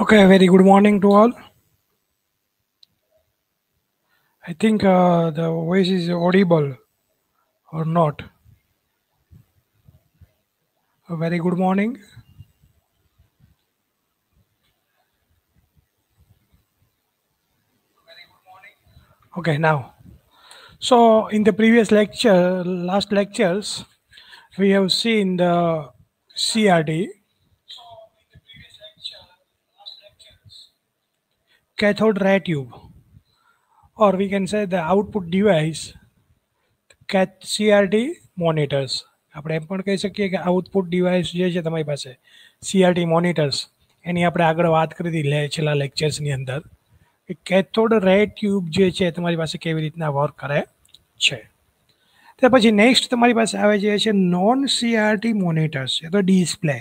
Okay, very good morning to all. I think uh, the voice is audible or not. A very good morning. Okay, now. So in the previous lecture, last lectures, we have seen the CRD cathode ray tube or we can say the output device the crt monitors આપણે એમ પણ કહી સકીએ કે આ output device જે છે તમારી પાસે crt monitors એની આપણે આગળ વાત કરી થી લે છેલા લેક્ચર્સ ની અંદર કે કેથોડ રે ટ્યુબ જે છે તમારી પાસે કેવી રીતના વર્ક કરે છે ત્યાર પછી નેક્સ્ટ તમારી પાસે આવે છે નોન crt monitors એટલે ડિસ્પ્લે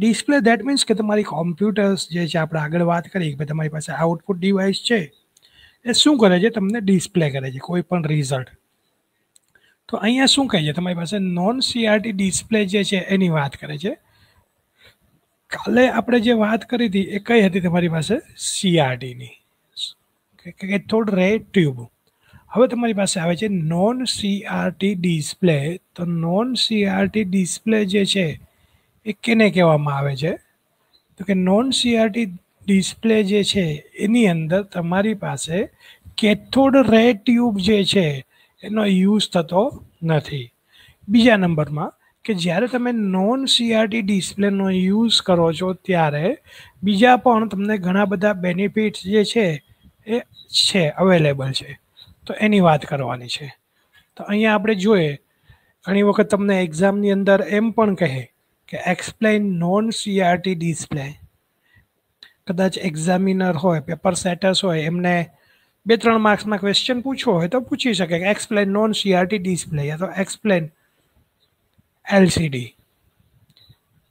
ડિસ્પ્લે દેટ મીન્સ કે તમારી કોમ્પ્યુટર્સ જે છે આપણે આગળ વાત કરીએ કે તમારી પાસે આઉટપુટ ડિવાઇસ છે એ શું કરે છે તમને ડિસ્પ્લે કરે છે કોઈ પણ રિઝલ્ટ તો અહીંયા શું કહે છે તમારી પાસે નોન સીઆરટી ડિસ્પ્લે જે છે એની વાત કરે છે કાલે આપણે જે વાત કરી હતી એ કઈ હતી તમારી પાસે સીઆરટીની કેથોડ રે ટ્યુબ હવે તમારી પાસે આવે છે નોન સીઆરટી ડિસ્પ્લે તો નોન સીઆરટી ડિસ્પ્લે જે છે એ કેને કહેવામાં આવે છે તો કે નોન સીઆરટી ડિસ્પ્લે જે છે એની અંદર તમારી પાસે કેથોડ રે ટ્યુબ જે છે એનો યુઝ થતો નથી બીજા નંબરમાં કે જ્યારે તમે નોન સીઆરટી ડિસ્પ્લેનો યુઝ કરો છો ત્યારે બીજા પણ તમને ઘણા બધા બેનિફિટ્સ જે છે એ છે અવેલેબલ છે તો એની વાત કરવાની છે તો અહીંયા આપણે જોઈએ ઘણી વખત તમને એક્ઝામની અંદર એમ પણ કહે કે એક્સપ્લેન નોન સીઆરટી ડિસ્પ્લે કદાચ એક્ઝામિનર હોય પેપર સેટર્સ હોય એમને બે ત્રણ માર્ક્સમાં ક્વેશ્ચન પૂછવો હોય તો પૂછી શકે કે એક્સપ્લેન નોન સીઆરટી ડિસ્પ્લે યા તો એક્સપ્લેન એલસીડી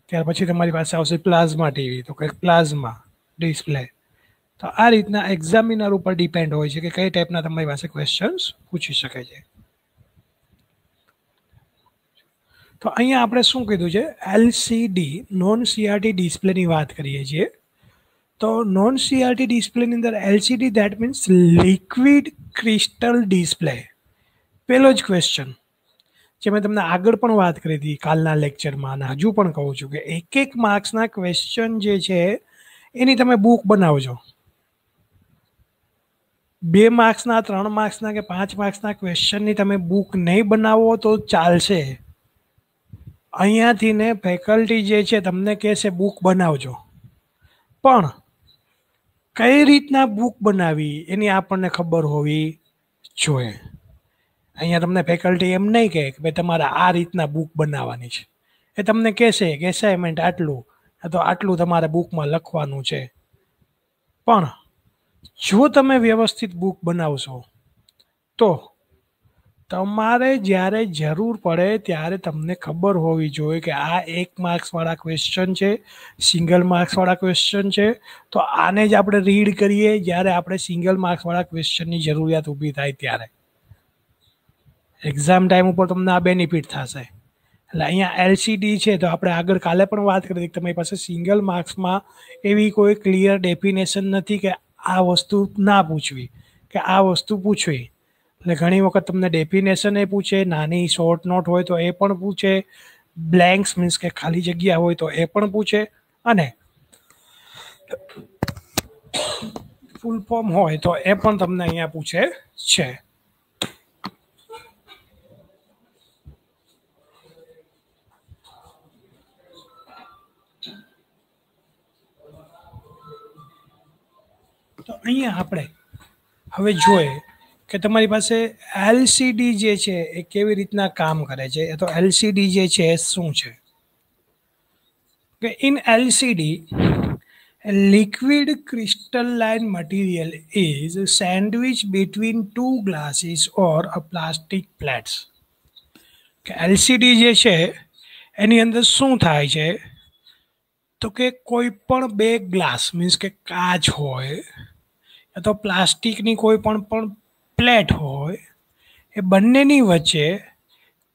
ત્યાર પછી તમારી પાસે આવશે પ્લાઝમા ટીવી તો કે પ્લાઝમા ડિસ્પ્લે તો આ રીતના એક્ઝામિનર ઉપર ડિપેન્ડ હોય છે કે કઈ ટાઈપના તમારી પાસે ક્વેશ્ચન્સ પૂછી શકે છે તો અહીંયા આપણે શું કીધું છે એલસીડી નોન સીઆરટી ડિસ્પ્લેની વાત કરીએ છીએ તો નોન સીઆરટી ડિસ્પ્લેની અંદર LCD that means liquid crystal display પેલો જ ક્વેશ્ચન જે મેં તમને આગળ પણ વાત કરી હતી કાલના લેક્ચરમાં અને હજુ પણ કહું છું કે એક એક માર્ક્સના ક્વેશ્ચન જે છે એની તમે બુક બનાવજો બે માર્ક્સના ત્રણ માર્ક્સના કે પાંચ માર્ક્સના ક્વેશ્ચનની તમે બુક નહીં બનાવો તો ચાલશે અહીંયાથી ને ફેકલ્ટી જે છે તમને કહેશે બુક બનાવજો પણ કઈ રીતના બુક બનાવી એની આપણને ખબર હોવી જોઈએ અહીંયા તમને ફેકલ્ટી એમ નહીં કહે કે ભાઈ તમારે આ રીતના બુક બનાવવાની છે એ તમને કહેશે કે એસાઇનમેન્ટ આટલું તો આટલું તમારે બુકમાં લખવાનું છે પણ જો તમે વ્યવસ્થિત બુક બનાવશો તો તમારે જ્યારે જરૂર પડે ત્યારે તમને ખબર હોવી જોઈએ કે આ 1 માર્ક્સ વાળા ક્વેશ્ચન છે સિંગલ માર્ક્સ વાળા ક્વેશ્ચન છે તો આને જ આપણે રીડ કરીએ જ્યારે આપણે સિંગલ માર્ક્સ વાળા ક્વેશ્ચન ની જરૂરિયાત ઊભી થાય ત્યારે एग्जाम ટાઈમ ઉપર તમને આ બેનિફિટ થશે એટલે અહીંયા LCD છે તો આપણે આગળ કાલે પણ વાત કરી દી કે તમારી પાસે સિંગલ માર્ક્સમાં એવી કોઈ ક્લિયર ડેફિનેશન નથી કે આ વસ્તુ ના પૂછવી કે આ વસ્તુ પૂછવી અને ઘણી વખત તમને ડેફિનેશન એ પૂછે નાની શોર્ટ નોટ હોય તો એ પણ પૂછે બ્લેન્ક્સ મીન્સ કે ખાલી જગ્યા હોય તો એ પણ પૂછે અને ફૂલ ફોર્મ હોય તો એ પણ તમને અહીંયા પૂછે છે તો અહીંયા આપણે હવે જોઈએ કે તમારી પાસે LCD જે છે એ કેવી રીતના કામ કરે છે એ તો LCD જે છે શું છે કે in LCD liquid crystal line material is sandwich between two glasses or a plastic plates કે LCD જે છે એની અંદર શું થાય છે તો કે કોઈ પણ બે ગ્લાસ મીન્સ કે કાચ હોય અથવા પ્લાસ્ટિક ની કોઈ પણ પણ પ્લેટ હોય એ બંનેની વચ્ચે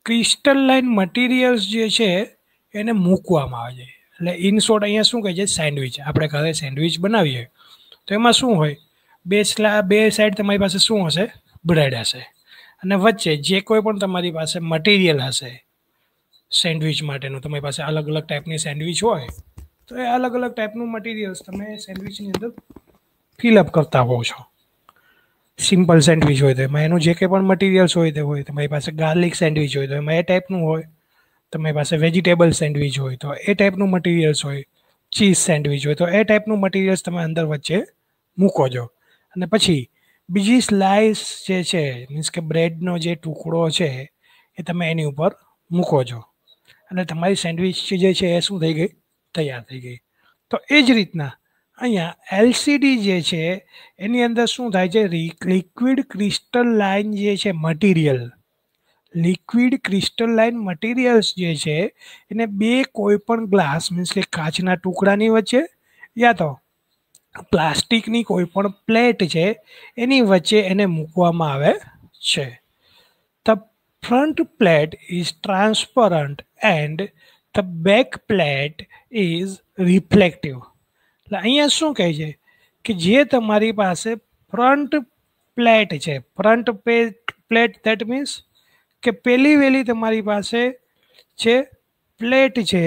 ક્રિસ્ટલ લાઇન મટીરિયલ્સ જે છે એને મૂકવામાં આવે છે એટલે ઇન શોર્ટ અહીંયા શું કહે છે સેન્ડવિચ આપણે ઘરે સેન્ડવિચ બનાવીએ તો એમાં શું હોય બે સ્લા બે સાઈડ તમારી પાસે શું હશે બ્રેડ હશે અને વચ્ચે જે કોઈ પણ તમારી પાસે મટીરિયલ હશે સેન્ડવિચ માટેનું તમારી પાસે અલગ અલગ ટાઈપની સેન્ડવિચ હોય તો એ અલગ અલગ ટાઈપનું મટીરિયલ્સ તમે સેન્ડવિચની અંદર ફિલઅપ કરતા હોવ છો સિમ્પલ સેન્ડવિચ હોય તો એમાં એનું જે કંઈ પણ મટીરિયલ્સ હોય તે હોય તમારી પાસે ગાર્લિક સેન્ડવિચ હોય તો એમાં એ ટાઈપનું હોય તમારી પાસે વેજીટેબલ સેન્ડવિચ હોય તો એ ટાઈપનું મટીરિયલ્સ હોય ચીઝ સેન્ડવિચ હોય તો એ ટાઈપનું મટીરિયલ્સ તમે અંદર વચ્ચે મૂકો છો અને પછી બીજી સ્લાઇસ જે છે મીન્સ કે બ્રેડનો જે ટુકડો છે એ તમે એની ઉપર મૂકો છો અને તમારી સેન્ડવિચ જે છે એ શું થઈ ગઈ તૈયાર થઈ ગઈ તો એ જ રીતના અયા એલસીડી જે છે એની અંદર શું થાય છે રીક્લિક્વિડ ક્રિસ્ટલ લાઇન જે છે material liquid crystal line materials જે છે એને બે કોઈ પણ ગ્લાસ મીન્સ કે કાચના ટુકડા ની વચ્ચે યા તો પ્લાસ્ટિક ની કોઈ પણ પ્લેટ છે એની વચ્ચે એને મૂકવામાં આવે છે the front plate is transparent and the back plate is reflective એટલે અહીંયા શું કહે છે કે જે તમારી પાસે ફ્રન્ટ પ્લેટ છે ફ્રન્ટ પે પ્લેટ દેટ મીન્સ કે પેલી વેલી તમારી પાસે જે પ્લેટ છે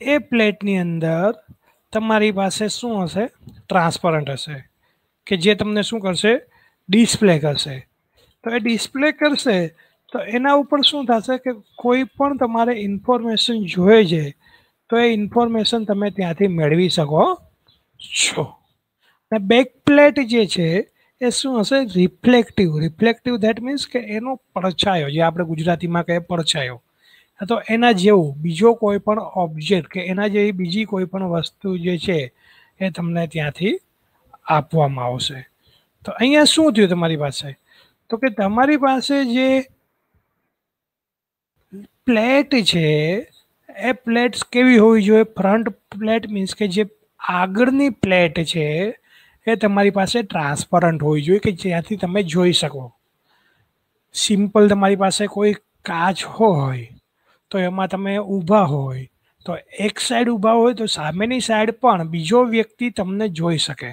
એ પ્લેટની અંદર તમારી પાસે શું હશે ટ્રાન્સપરન્ટ હશે કે જે તમને શું કરશે ડિસ્પ્લે કરશે તો એ ડિસ્પ્લે કરશે તો એના ઉપર શું થશે કે કોઈ પણ તમારે ઇન્ફોર્મેશન જોઈએ છે તો એ ઇન્ફોર્મેશન તમે ત્યાંથી મેળવી શકો છો અને બેક પ્લેટ જે છે એ શું હશે રિફ્લેક્ટિવ રિફ્લેક્ટિવ ધેટ મીન્સ કે એનો પડછાયો જે આપણે ગુજરાતીમાં કહીએ પડછાયો તો એના જેવું બીજો કોઈ પણ ઓબ્જેક્ટ કે એના જેવી બીજી કોઈ પણ વસ્તુ જે છે એ તમને ત્યાંથી આપવામાં આવશે તો અહીંયા શું થયું તમારી પાસે તો કે તમારી પાસે જે પ્લેટ છે એ પ્લેટ કેવી હોવી જોઈએ ફ્રન્ટ પ્લેટ મીન્સ કે જે આગળની પ્લેટ છે એ તમારી પાસે ટ્રાન્સપરન્ટ હોવી જોઈએ કે જેથી તમે જોઈ શકો સિમ્પલ તમારી પાસે કોઈ કાચ હોય તો એમાં તમે ઊભા હોય તો એક સાઈડ ઊભો હોય તો સામેની સાઈડ પણ બીજો વ્યક્તિ તમને જોઈ શકે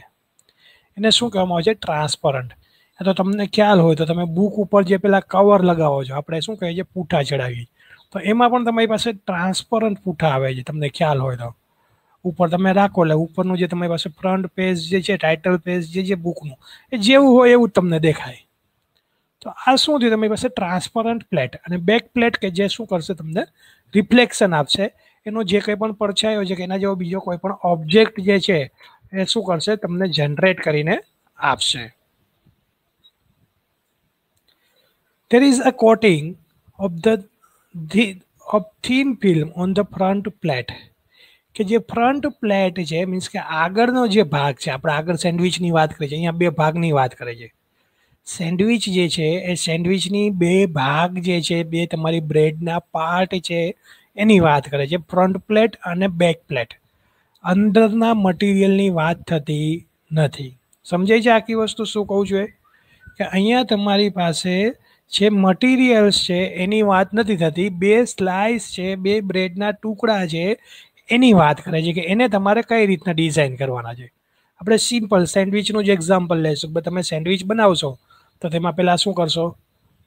એને શું કહેવામાં આવે છે ટ્રાન્સપરન્ટ એટલે તમને ખ્યાલ હોય તો તમે બુક ઉપર જે પેલા કવર લગાવો છો આપણે શું કહે છે પુઠા ચડાવીએ તો એમાં પણ તમારી પાસે ટ્રાન્સપરન્ટ પૂઠા આવે છે તમને ખ્યાલ હોય તો ઉપર તમે રાખો એટલે ઉપરનું જે તમારી પાસે ફ્રન્ટ પેજ જે છે ટાઇટલ પેજ જે છે બુકનું એ જેવું હોય એવું જ તમને દેખાય તો આ શું થયું તમારી પાસે ટ્રાન્સપરન્ટ પ્લેટ અને બેક પ્લેટ કે જે શું કરશે તમને રિફ્લેક્શન આપશે એનો જે કંઈ પણ પડછાયો છે કે એના જેવો બીજો કોઈ પણ ઓબ્જેક્ટ જે છે એ શું કરશે તમને જનરેટ કરીને આપશે there is a coating of the தி அப்தீன் பீல் 온더 फ्रंट பிளேட் કે જે फ्रंट பிளேட் છે मींस કે આગળનો જે ભાગ છે આપણે આગળ સેન્ડウィッチ ની વાત કરી છે અહીંયા બે ભાગ ની વાત કરી છે સેન્ડウィッチ જે છે એ સેન્ડウィッチ ની બે ભાગ જે છે બે તમારી બ્રેડ ના પાર્ટ છે એની વાત કરે છે फ्रंट பிளேட் અને બેક பிளேட் અંદર ના મટીરીયલ ની વાત થતી નથી સમજી જ ચાકી વસ્તુ શું કહું જોઈએ કે અહીંયા તમારી પાસે છે મટીરીયલ્સ છે એની વાત નથી થતી બે સ્લાઈસ છે બે બ્રેડના ટુકડા છે એની વાત કરે છે કે એને તમારે કઈ રીતનું ડિઝાઇન કરવાનું છે આપણે સિમ્પલ સેન્ડવિચ નું જે એક્ઝામ્પલ લઈશું કે તમે સેન્ડવિચ બનાવશો તો તેમાં પહેલા શું કરશો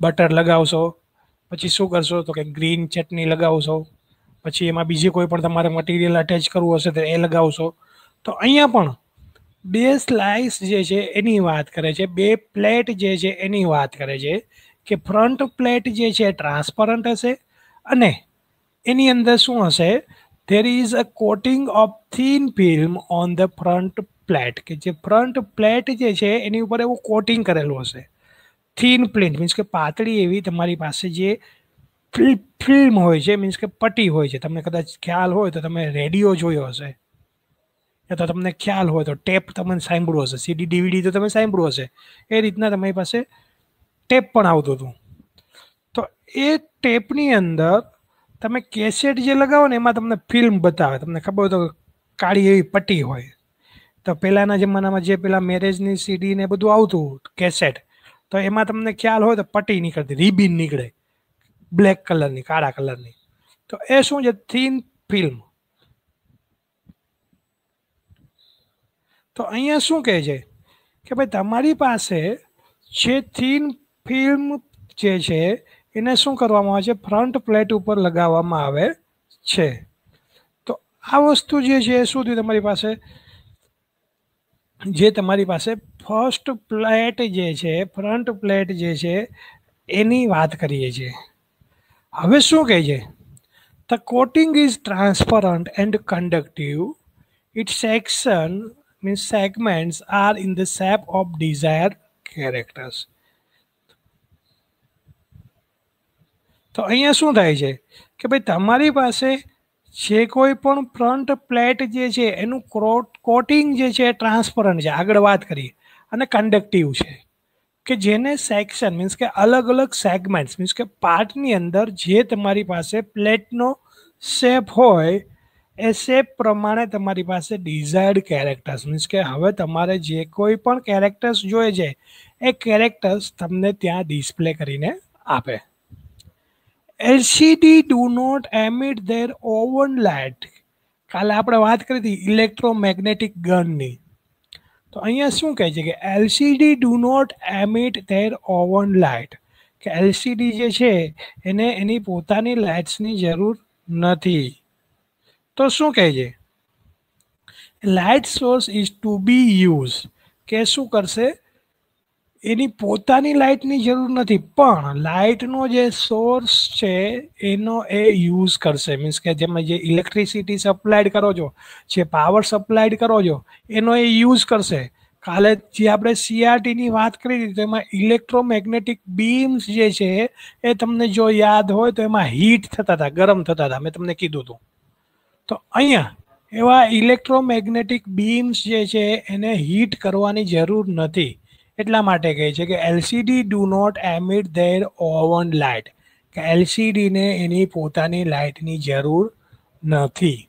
બટર લગાવશો પછી શું કરશો તો કે ગ્રીન ચટણી લગાવશો પછી એમાં બીજે કોઈ પણ તમારું મટીરીયલ અટેચ કરવું હશે તો એ લગાવશો તો અહીંયા પણ બે સ્લાઈસ જે છે એની વાત કરે છે બે પ્લેટ જે છે એની વાત કરે છે કે ફ્રન્ટ ઓફ પ્લેટ જે છે ટ્રાન્સપરન્ટ હશે અને એની અંદર શું હશે there is a coating of thin film on the front plate કે જે ફ્રન્ટ પ્લેટ જે છે એની ઉપર એ કોટિંગ કરેલું હશે thin film મીન્સ કે પાતળી એવી તમારી પાસે જે ફિલ્મ હોય છે મીન્સ કે પટી હોય છે તમને કદાચ ખ્યાલ હોય તો તમે રેડિયો જોયો હશે એટલે તમને ખ્યાલ હોય તો ટેપ તમને સાંભળ્યો હશે સીડી DVD તો તમે સાંભળ્યો હશે એ રીતના તમારી પાસે ટેપ પણ આવતું હતું તો એ ટેપની અંદર તમે કેસેટ જે લગાવો ને એમાં તમને ફિલ્મ બતાવે તમને ખબર હોય તો કાળી એવી પટ્ટી હોય તો પહેલાંના જમાનામાં જે પેલા મેરેજની સીડી ને બધું આવતું કેસેટ તો એમાં તમને ખ્યાલ હોય તો પટ્ટી નીકળતી રીબીન નીકળે બ્લેક કલરની કાળા કલરની તો એ શું છે થીન ફિલ્મ તો અહીંયા શું કહે છે કે ભાઈ તમારી પાસે જે થીન फिल्म जे जे એને શું કરવાનું છે ફ્રન્ટ પ્લેટ ઉપર લગાવવામાં આવે છે તો આ વસ્તુ જે છે શું છે તમારી પાસે જે તમારી પાસે ફર્સ્ટ પ્લેટ જે છે ફ્રન્ટ પ્લેટ જે છે એની વાત કરીએ છે હવે શું કહે છે the coating is transparent and conductive its action means segments are in the shape of desire characters તો અહિયાં શું થાય છે કે ભાઈ તમારી પાસે જે કોઈ પણ ફ્રન્ટ પ્લેટ જે છે એનું કોટિંગ જે છે ટ્રાન્સપરન્ટ છે આગળ વાત કરીએ અને કન્ડક્ટિવ છે કે જેને સેક્શન મીન્સ કે અલગ અલગ સેગમેન્ટ્સ મીન્સ કે પાર્ટ ની અંદર જે તમારી પાસે પ્લેટ નો સેફ હોય એ સેફ પ્રમાણે તમારી પાસે ડિઝાયર્ડ કેરેક્ટર્સ મીન્સ કે હવે તમારે જે કોઈ પણ કેરેક્ટર્સ જોઈએ છે એ કેરેક્ટર્સ તમને ત્યાં ડિસ્પ્લે કરીને આપે LCD do not emit their own light કાલે આપણે વાત કરી હતી ઇલેક્ટ્રોમેગ્નેટિક ગનની તો અહીંયા શું કહે છે કે LCD do not emit their own light કે એલસીડી જે છે એને એની પોતાની લાઇટ્સની જરૂર નથી તો શું કહે છે light source is to be use કે શું કરશે એની પોતાની લાઇટની જરૂર નથી પણ લાઇટનો જે સોર્સ છે એનો એ યુઝ કરશે મીન્સ કે જેમ જે ઇલેક્ટ્રિસિટી સપ્લાયડ કરો છો જે પાવર સપ્લાયડ કરો છો એનો એ યુઝ કરશે કાલે જે આપણે સીઆરટીની વાત કરી હતી તો એમાં ઇલેક્ટ્રોમેગ્નેટિક બીમ્સ જે છે એ તમને જો યાદ હોય તો એમાં હીટ થતા હતા ગરમ થતા હતા મેં તમને કીધું હતું તો અહીંયા એવા ઇલેક્ટ્રોમેગ્નેટિક બીમ્સ જે છે એને હીટ કરવાની જરૂર નથી એટલા માટે કહે છે કે LCD do not emit their own light કે એલસીડીને એની પોતાની લાઇટની જરૂર નથી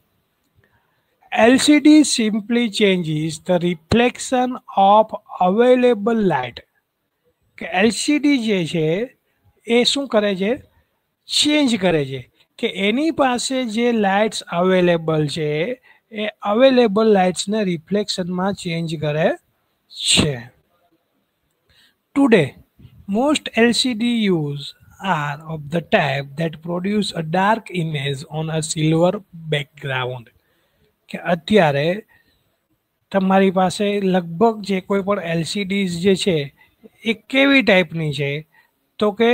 LCD simply changes the reflection of available light કે એલસીડી જે છે એ શું કરે છે ચેન્જ કરે છે કે એની પાસે જે લાઇટ્સ અવેલેબલ છે એ અવેલેબલ લાઇટ્સને રિફ્લેક્શનમાં ચેન્જ કરે છે Today, most LCDUs are of the type that produce a dark image on a silver background કે અત્યારે તમારી પાસે લગભગ જે કોઈ પણ એલસીડીઝ જે છે એ કેવી ટાઈપની છે તો કે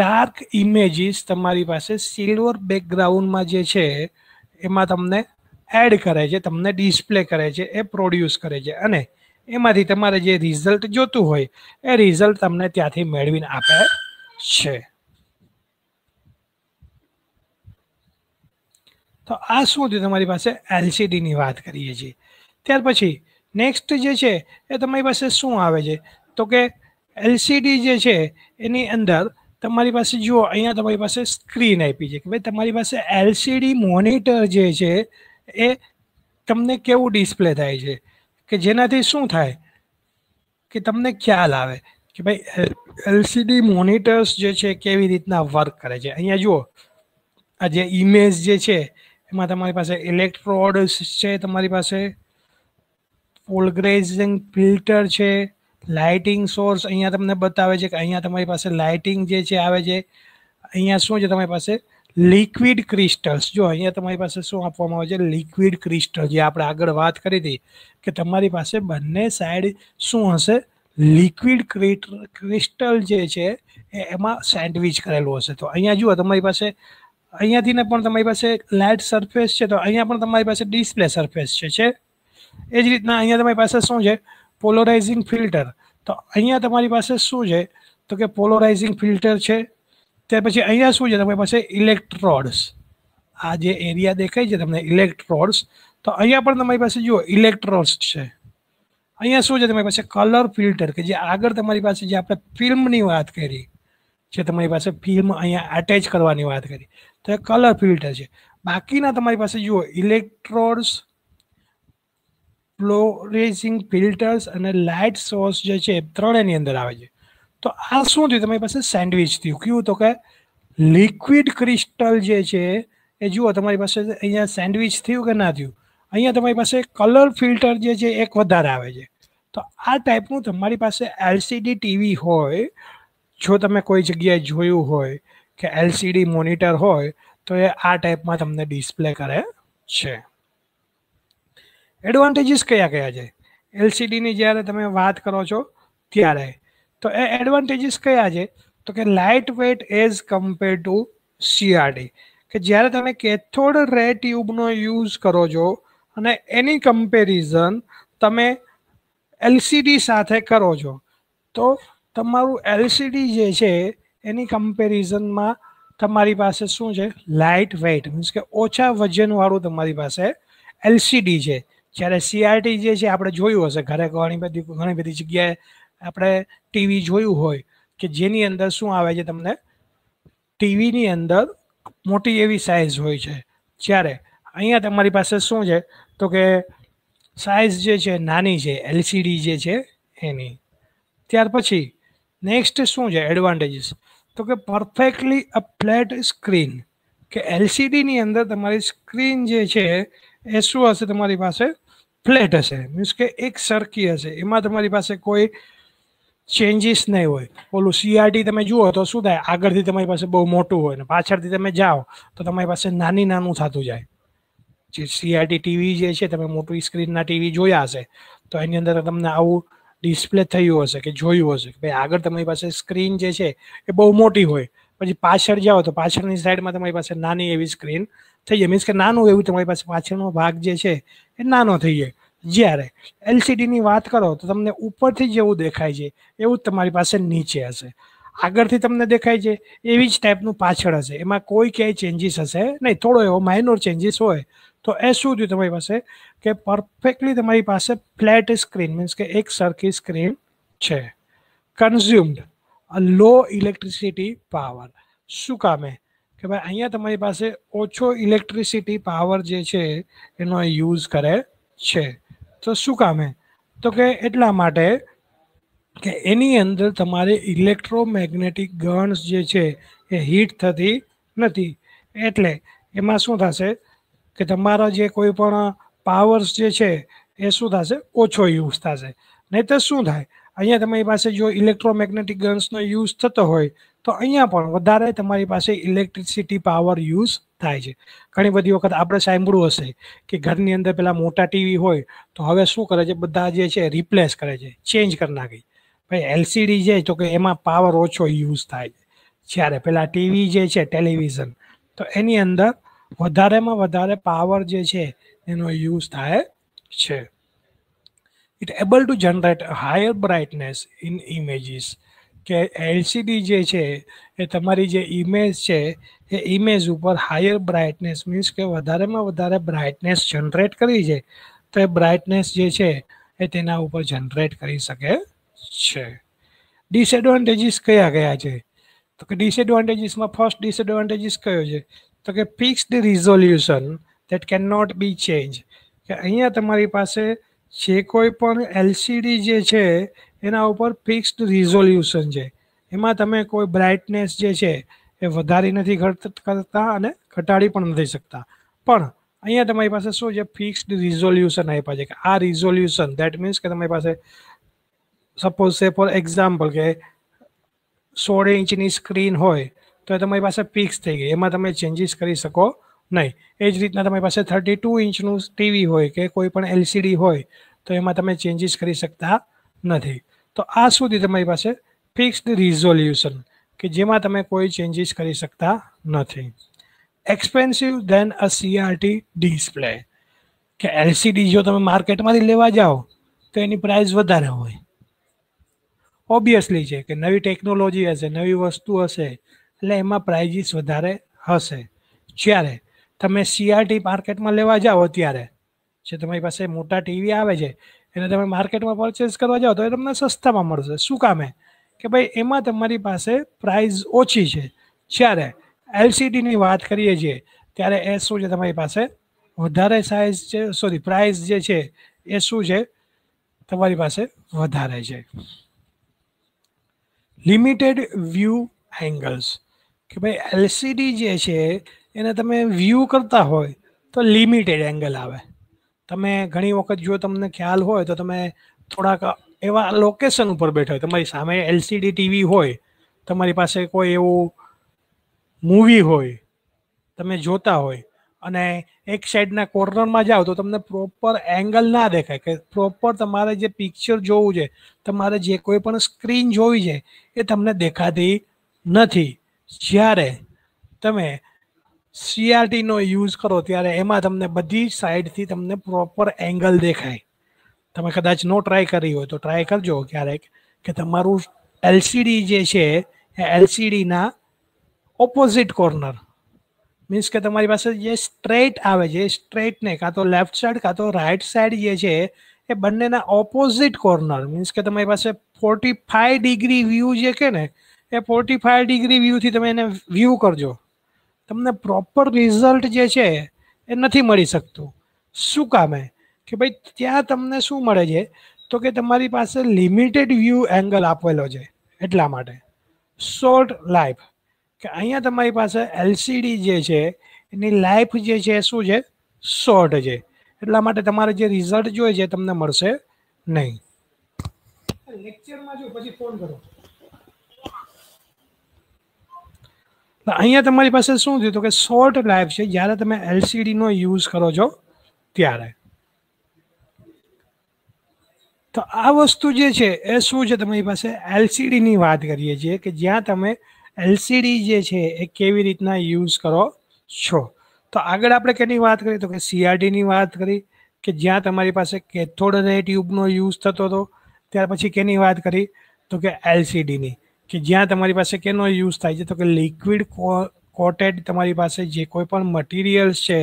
ડાર્ક ઇમેજીસ તમારી પાસે સિલ્વર બેકગ્રાઉન્ડમાં જે છે એમાં તમને એડ કરે છે તમને ડિસ્પ્લે કરે છે એ પ્રોડ્યુસ કરે છે અને એમાંથી તમારજે રિઝલ્ટ જોતું હોય એ રિઝલ્ટ તમને ત્યાંથી મેળવીન આપ્યા છે તો આ શું છે તમારી પાસે એલસીડી ની વાત કરીએ છીએ ત્યાર પછી નેક્સ્ટ જે છે એ તમારી પાસે શું આવે છે તો કે એલસીડી જે છે એની અંદર તમારી પાસે જુઓ અહીંયા તમારી પાસે સ્ક્રીન આપી છે કે તમારી પાસે એલસીડી મોનિટર જે છે એ તમને કેવું ડિસ્પ્લે થાય છે કે જેનાથી શું થાય કે તમને ખ્યાલ આવે કે ભાઈ એલસીડી મોનિટર્સ જે છે કેવી રીતના વર્ક કરે છે અહીંયા જુઓ આ જે ઇમેજ જે છે એમાં તમારી પાસે ઇલેક્ટ્રોડ્સ છે તમારી પાસે પોલગ્રેઝિંગ ફિલ્ટર છે લાઇટિંગ સોર્સ અહીંયા તમને બતાવે છે કે અહીંયા તમારી પાસે લાઇટિંગ જે છે આવે છે અહીંયા શું છે તમારી પાસે लिक्विड क्रिस्टल्स जो અહીંયા તમારી પાસે શું આપવાનું આવે છે લિક્વિડ ક્રિસ્ટલ જે આપણે આગળ વાત કરી હતી કે તમારી પાસે બંને સાઇડ શું હશે લિક્વિડ ક્રિસ્ટલ જે છે એમાં સેન્ડવિચ કરેલું હશે તો અહીંયા જુઓ તમારી પાસે અહીંયા દીને પણ તમારી પાસે લાઈટ સર્ફસ છે તો અહીંયા પણ તમારી પાસે ડિસ્પ્લે સર્ફસ છે છે એ જ રીતના અહીંયા તમારી પાસે શું છે પોલરાઇઝિંગ ફિલ્ટર તો અહીંયા તમારી પાસે શું છે તો કે પોલરાઇઝિંગ ફિલ્ટર છે ત્યાર પછી અહીંયા શું છે તમારી પાસે ઇલેક્ટ્રોડ્સ આ જે એરિયા દેખાય છે તમને ઇલેક્ટ્રોડ્સ તો અહીંયા પણ તમારી પાસે જુઓ ઇલેક્ટ્રોડ્સ છે અહીંયા શું છે તમારી પાસે કલર ફિલ્ટર કે જે આગળ તમારી પાસે જે આપણે ફિલ્મની વાત કરી જે તમારી પાસે ફિલ્મ અહીંયા અટેચ કરવાની વાત કરી તો એ કલર ફિલ્ટર છે બાકીના તમારી પાસે જુઓ ઇલેક્ટ્રોડ્સ ફ્લોરેસિંગ ફિલ્ટર્સ અને લાઇટ સોર્સ જે છે ત્રણેયની અંદર આવે છે તો આ શું થયું તમારી પાસે સેન્ડવિચ થયું કયું તો કે લિક્વિડ ક્રિસ્ટલ જે છે એ જુઓ તમારી પાસે અહીંયા સેન્ડવિચ થયું કે ના થયું અહીંયા તમારી પાસે કલર ફિલ્ટર જે છે એક વધારે આવે છે તો આ ટાઈપનું તમારી પાસે એલસીડી ટીવી હોય જો તમે કોઈ જગ્યાએ જોયું હોય કે એલસીડી મોનિટર હોય તો એ આ ટાઈપમાં તમને ડિસ્પ્લે કરે છે એડવાન્ટેજીસ કયા કયા છે એલસીડીની જ્યારે તમે વાત કરો છો ત્યારે તો એડવાન્ટેજીસ કયા છે તો કે lightweight as compared to CRT કે જ્યારે તમે કેથોડ રે ટ્યુબ નો યુઝ કરો છો અને એની કમ્પેરીઝન તમે એલસીડી સાથે કરો છો તો તમારું એલસીડી જે છે એની કમ્પેરીઝન માં તમારી પાસે શું છે લાઇટવેટ મીન્સ કે ઓછું વજન વાળું તમારી પાસે છે એલસીડી છે જ્યારે સીઆરટી જે છે આપણે જોયું હશે ઘરે ઘાણી બધી ઘણી બધી જગ્યાએ આપણે ટીવી જોયું હોય કે જેની અંદર શું આવે છે તમને ટીવીની અંદર મોટી એવી સાઇઝ હોય છે જ્યારે અહીંયા તમારી પાસે શું છે તો કે સાઇઝ જે છે નાની છે એલસીડી જે છે એની ત્યાર પછી નેક્સ્ટ શું છે એડવાન્ટેજીસ તો કે પરફેક્ટલી અ ફ્લેટ સ્ક્રીન કે એલસીડીની અંદર તમારી સ્ક્રીન જે છે એ શું હશે તમારી પાસે ફ્લેટ હશે મીન્સ કે એક સરખી હશે એમાં તમારી પાસે કોઈ ચેન્જીસ નહીં હોય ઓલું સીઆરટી તમે જુઓ તો શું થાય આગળથી તમારી પાસે બહુ મોટું હોય ને પાછળથી તમે જાઓ તો તમારી પાસે નાની નાનું થતું જાય જે સીઆરટી ટીવી જે છે તમે મોટું સ્ક્રીનના ટીવી જોયા હશે તો એની અંદર તમને આવું ડિસ્પ્લે થયું હશે કે જોયું હશે કે ભાઈ આગળ તમારી પાસે સ્ક્રીન જે છે એ બહુ મોટી હોય પછી પાછળ જાઓ તો પાછળની સાઈડમાં તમારી પાસે નાની એવી સ્ક્રીન થઈ જાય મીન્સ કે નાનું એવું તમારી પાસે પાછળનો ભાગ જે છે એ નાનો થઈ જાય ્યારે એલસીડી ની વાત કરો તો તમને ઉપર થી જે હું દેખાય છે એવું તમારી પાસે નીચે હશે આગર થી તમને દેખાય છે એવી જ ટાઈપ નું પાછળ હશે એમાં કોઈ કે ચેન્જીસ હશે નહી થોડો એ મైనર ચેન્જીસ હોય તો એ શું જો તમારી પાસે કે પરફેક્ટલી તમારી પાસે ફ્લેટ સ્ક્રીન મીન્સ કે એક સરખી સ્ક્રીન છે consumed on low electricity power શું કામ એ કે ભાઈ અહીંયા તમારી પાસે ઓછો ઇલેક્ટ્રિસિટી પાવર જે છે એનો યુઝ કરે છે તો શું કામે તો કે એટલા માટે કે એની અંદર તમારે ઇલેક્ટ્રોમેગ્નેટિક ગન્સ જે છે એ હીટ થતી નથી એટલે એમાં શું થશે કે તમારા જે કોઈ પણ પાવર્સ જે છે એ શું થશે ઓછો યુઝ થશે નહીં તો શું થાય અહીંયા તમારી પાસે જો ઇલેક્ટ્રોમેગ્નેટિક ગન્સનો યુઝ થતો હોય તો અહીંયા પણ વધારે તમારી પાસે ઇલેક્ટ્રિસિટી પાવર યુઝ થાય છે ઘણી બધી વખત આપણે સાંભળ્યું હશે કે ઘરની અંદર પેલા મોટા ટીવી હોય તો હવે શું કરે છે બધા જે છે રિપ્લેસ કરે છે ચેન્જ કરી નાખી ભાઈ એલસીડી છે તો કે એમાં પાવર ઓછો યુઝ થાય છે જ્યારે પેલા ટીવી જે છે ટેલિવિઝન તો એની અંદર વધારેમાં વધારે પાવર જે છે એનો યુઝ થાય છે it able to generate higher brightness in images કે એલસીડી જે છે એ તમારી જે ઈમેજ છે એ ઈમેજ ઉપર हायर બ્રાઇટનેસ મીન્સ કે વધારેમાં વધારે બ્રાઇટનેસ જનરેટ કરી છે તો એ બ્રાઇટનેસ જે છે એ તેના ઉપર જનરેટ કરી શકે છે ડિસએડવાન્ટેજીસ કયા ગયા છે તો કે ડિસએડવાન્ટેજીસ માં ફર્સ્ટ ડિસએડવાન્ટેજીસ કયો છે તો કે ફિક્સ્ડ રિઝોલ્યુશન ધેટ કે નોટ બી ચેન્જ અહિયાં તમારી પાસે છે કોઈ પણ એલસીડી જે છે એના ઉપર ફિક્સ ટુ રિઝોલ્યુશન જે એમાં તમને કોઈ બ્રાઇટનેસ જે છે એ વધારી નથી કરતા અને ઘટાડી પણ નહી શકતા પણ અહીંયા તમારી પાસે શું જે ફિક્સડ રિઝોલ્યુશન આઈ પાજેગા આ રિઝોલ્યુશન ધેટ મીન્સ કે તમારી પાસે સપોઝ ફોર એક્ઝામ્પલ કે 10 ઇંચની સ્ક્રીન હોય તો એ તમારી પાસે ફિક્સ થઈ ગઈ એમાં તમે ચેન્જીસ કરી શકો નહીં એ જ રીતના તમારી પાસે 32 ઇંચ નું ટીવી હોય કે કોઈ પણ એલસીડી હોય તો એમાં તમે ચેન્જીસ કરી શકતા નથી તો આ સુધી તમારી પાસે ફિક્સ્ડ રિઝોલ્યુશન કે જેમાં તમે કોઈ ચેન્જીસ કરી શકતા નથી ペン expensive than a CRT display કે એલસીડી જો તમે માર્કેટમાંથી લેવા જાવ તો એની પ્રાઇસ વધારે હોય ઓબवियसલી છે કે નવી ટેકનોલોજી એઝ અ નવી વસ્તુ હશે એટલે એમાં પ્રાઇસિસ વધારે હશે ત્યારે તમે સીઆરટી માર્કેટમાં લેવા જાવો ત્યારે જે તમારી પાસે મોટો ટીવી આવે છે એને તમે માર્કેટમાં પરચેસ કરવા જાઓ તો એ તમને સસ્તામાં મળશે શું કામે કે ભાઈ એમાં તમારી પાસે પ્રાઇઝ ઓછી છે જ્યારે એલસીડીની વાત કરીએ છીએ ત્યારે એ શું છે તમારી પાસે વધારે સાઇઝ છે સોરી પ્રાઇઝ જે છે એ શું છે તમારી પાસે વધારે છે લિમિટેડ વ્યૂ એંગલ્સ કે ભાઈ એલસીડી જે છે એને તમે વ્યૂ કરતા હોય તો લિમિટેડ એંગલ આવે તમે ઘણી વખત જો તમને ખ્યાલ હોય તો તમે થોડાક એવા લોકેશન ઉપર બેઠા હોય તમારી સામે એલસીડી ટીવી હોય તમારી પાસે કોઈ એવું મૂવી હોય તમે જોતા હોય અને એક સાઈડના કોર્નરમાં જાઓ તો તમને પ્રોપર એંગલ ના દેખાય કે પ્રોપર તમારે જે પિક્ચર જોવું છે તમારે જે કોઈ પણ સ્ક્રીન જોવી છે એ તમને દેખાતી નથી જ્યારે તમે CRT નો યુઝ કરો ત્યારે એમાં તમને બધી સાઈડ થી તમને પ્રોપર એંગલ દેખાય તમારે કદાચ નો ટ્રાય કરી હોય તો ટ્રાય કરજો કેરેક કે તમારું LCD જે છે LCD ના ઓપોઝિટ કોર્નર મીન્સ કે તમારી પાસે જે સ્ટ્રેટ આવે છે સ્ટ્રેટ ને કા તો લેફ્ટ સાઈડ કા તો રાઈટ સાઈડ જે છે એ બन्ने ના ઓપોઝિટ કોર્નર મીન્સ કે તમારી પાસે 45 ડિગ્રી વ્યૂ જે કેને એ 45 ડિગ્રી વ્યૂ થી તમે એને વ્યૂ કરજો તમને પ્રોપર રિઝલ્ટ જે છે એ નથી મળી શકતો શું કામ એ કે ભાઈ ત્યા તમને શું મળે છે તો કે તમારી પાસે લિમિટેડ વ્યૂ એંગલ આપવાળો છે એટલા માટે શોર્ટ લાઈફ કે અહીંયા તમારી પાસે LCD જે છે એની લાઈફ જે છે શું છે શોર્ટ છે એટલા માટે તમારું જે રિઝલ્ટ જોઈએ છે તમને મળશે નહીં લેક્ચર માં જો પછી ફોન કરો અહીંયા તમારી પાસે શું દી તો કે શોર્ટ લાઈફ છે જ્યારે તમે એલસીડી નો યુઝ કરો છો ત્યારે તો આ વસ્તુ જે છે એ સુ છે તમારી પાસે એલસીડી ની વાત કરીએ છીએ કે જ્યાં તમે એલસીડી જે છે એ કેવી રીતના યુઝ કરો છો તો આગળ આપણે કેની વાત કરી તો કે સીઆરડી ની વાત કરી કે જ્યાં તમારી પાસે કેથોડ રે ટ્યુબ નો યુઝ થતો તો ત્યાર પછી કેની વાત કરી તો કે એલસીડી ની કે જે તમારી પાસે કેનો યુઝ થાય છે તો કે લિક્વિડ કોટેડ તમારી પાસે જે કોઈ પણ મટીરીયલ્સ છે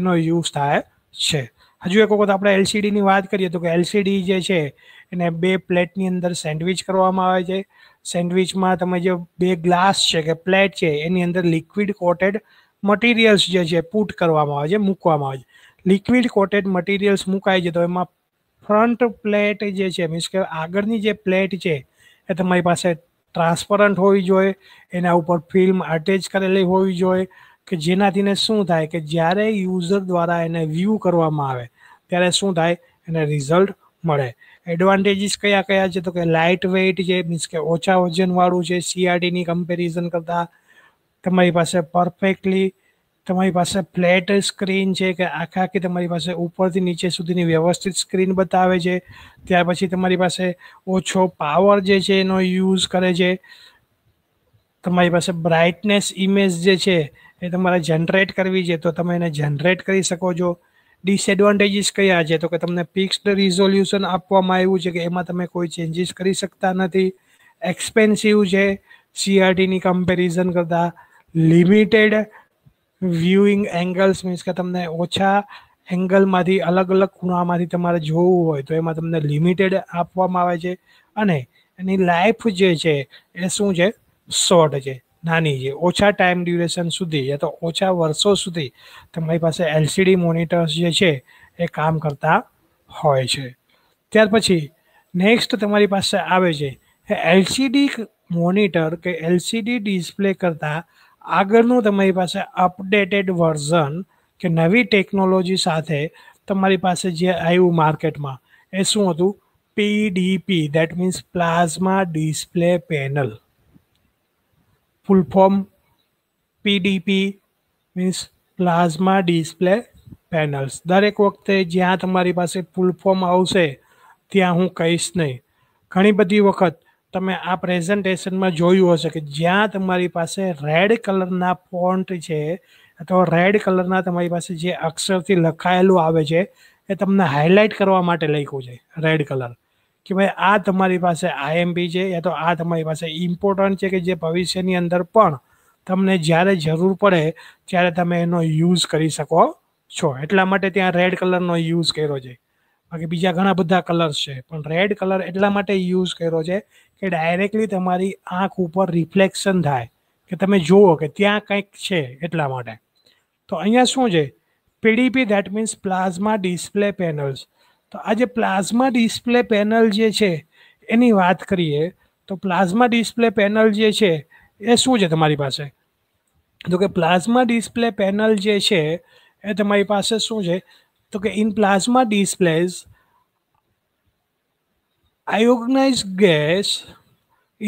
એનો યુઝ થાય છે હજુ એક વખત આપણે એલસીડી ની વાત કરીએ તો કે એલસીડી જે છે એને બે પ્લેટ ની અંદર સેન્ડવિચ કરવામાં આવે છે સેન્ડવિચ માં તમે જે બે ગ્લાસ છે કે પ્લેટ છે એની અંદર લિક્વિડ કોટેડ મટીરીયલ્સ જે છે પુટ કરવામાં આવે છે મૂકવામાં આવે છે લિક્વિડ કોટેડ મટીરીયલ્સ મૂકાય છે તો એમાં ફ્રન્ટ પ્લેટ જે છે મીન્સ કે આગળની જે પ્લેટ છે એ તમારી પાસે ટ્રાન્સપરન્ટ હોવી જોઈએ એના ઉપર ફિલ્મ અટેચ કરેલી હોવી જોઈએ કે જેનાથીને શું થાય કે જ્યારે યુઝર દ્વારા એને વ્યૂ કરવામાં આવે ત્યારે શું થાય એને રિઝલ્ટ મળે એડવાન્ટેજીસ કયા કયા છે તો કે લાઇટ વેઇટ છે મીન્સ કે ઓછા વજનવાળું છે સીઆરટીની કમ્પેરિઝન કરતાં તમારી પાસે પરફેક્ટલી તમારી પાસે પ્લેટ સ્ક્રીન જે કે આખા કે તમારી પાસે ઉપર થી નીચે સુધીની વ્યવસ્થિત સ્ક્રીન બતાવે છે ત્યાર પછી તમારી પાસે ઓછો પાવર જે છે એનો યુઝ કરે છે તમારી પાસે બ્રાઇટનેસ ઈમેજ જે છે એ તમારે જનરેટ કરવી છે તો તમે એને જનરેટ કરી શકો છો ડિસએડવાન્ટેજીસ કયા છે તો કે તમને ફિક્સ્ડ રિઝોલ્યુશન આપવામાં આવ્યું છે કે એમાં તમે કોઈ ચેન્જીસ કરી શકતા નથી એક્સપેન્સીવ છે સીઆરટી ની કમ્પેરીઝન કરતા લિમિટેડ viewing angles मींस का तुमने ओछा एंगल माधी अलग-अलग कोण आमाधी તમારે જોવું હોય તો એમાં તમને लिमिटेड આપવા માં આવે છે અને એની લાઈફ જે છે એ શું છે શોર્ટ છે નાની છે ઓછો ટાઈમ ડ્યુરેશન સુધી يا તો ઓછા વર્ષો સુધી તમારી પાસે एलसीडी मॉनिटर्स જે છે એ કામ કરતા હોય છે ત્યાર પછી નેક્સ્ટ તમારી પાસે આવે છે એલસીडी मॉनिटर કે एलसीडी डिस्प्ले करता આગળનું તમારી પાસે અપડેટેડ વર્ઝન કે નવી ટેકનોલોજી સાથે તમારી પાસે જે આવ્યું માર્કેટમાં એ શું હતું PDP that means plasma display panel full form PDP means plasma display panels દરેક વખતે જ્યાં તમારી પાસે ફૂલ ફોર્મ આવશે ત્યાં હું કહીશ નહીં ઘણી બધી વખત તમે આ પ્રેઝન્ટેશનમાં જોઈ હોય હશે કે જ્યાં તમારી પાસે રેડ કલરના ફોન્ટ છે તો રેડ કલરના તમારી પાસે જે અક્ષરથી લખાયેલું આવે છે એ તમને હાઇલાઇટ કરવા માટે લખ્યું છે રેડ કલર કે ભાઈ આ તમારી પાસે આઈએમબી છે કે તો આ તમારી પાસે ઈમ્પોર્ટન્ટ છે કે જે ભવિષ્યની અંદર પણ તમને જ્યારે જરૂર પડે ત્યારે તમે એનો યુઝ કરી શકો છો એટલા માટે ત્યાં રેડ કલરનો યુઝ કર્યો છે અગે બીચા ઘણા બધા કલર્સ છે પણ રેડ કલર એટલા માટે યુઝ કર્યો છે કે ડાયરેક્ટલી તમારી આંખ ઉપર રિફ્લેક્શન થાય કે તમે જુઓ કે ત્યાં કઈક છે એટલા માટે તો અહીંયા શું છે PDP that means plasma display panels તો આ જે પ્લાઝમા ડિસ્પ્લે પેનલ જે છે એની વાત કરીએ તો પ્લાઝમા ડિસ્પ્લે પેનલ જે છે એ શું છે તમારી પાસે તો કે પ્લાઝમા ડિસ્પ્લે પેનલ જે છે એ તમારી પાસે શું છે તો કે in plasma displays ionize gas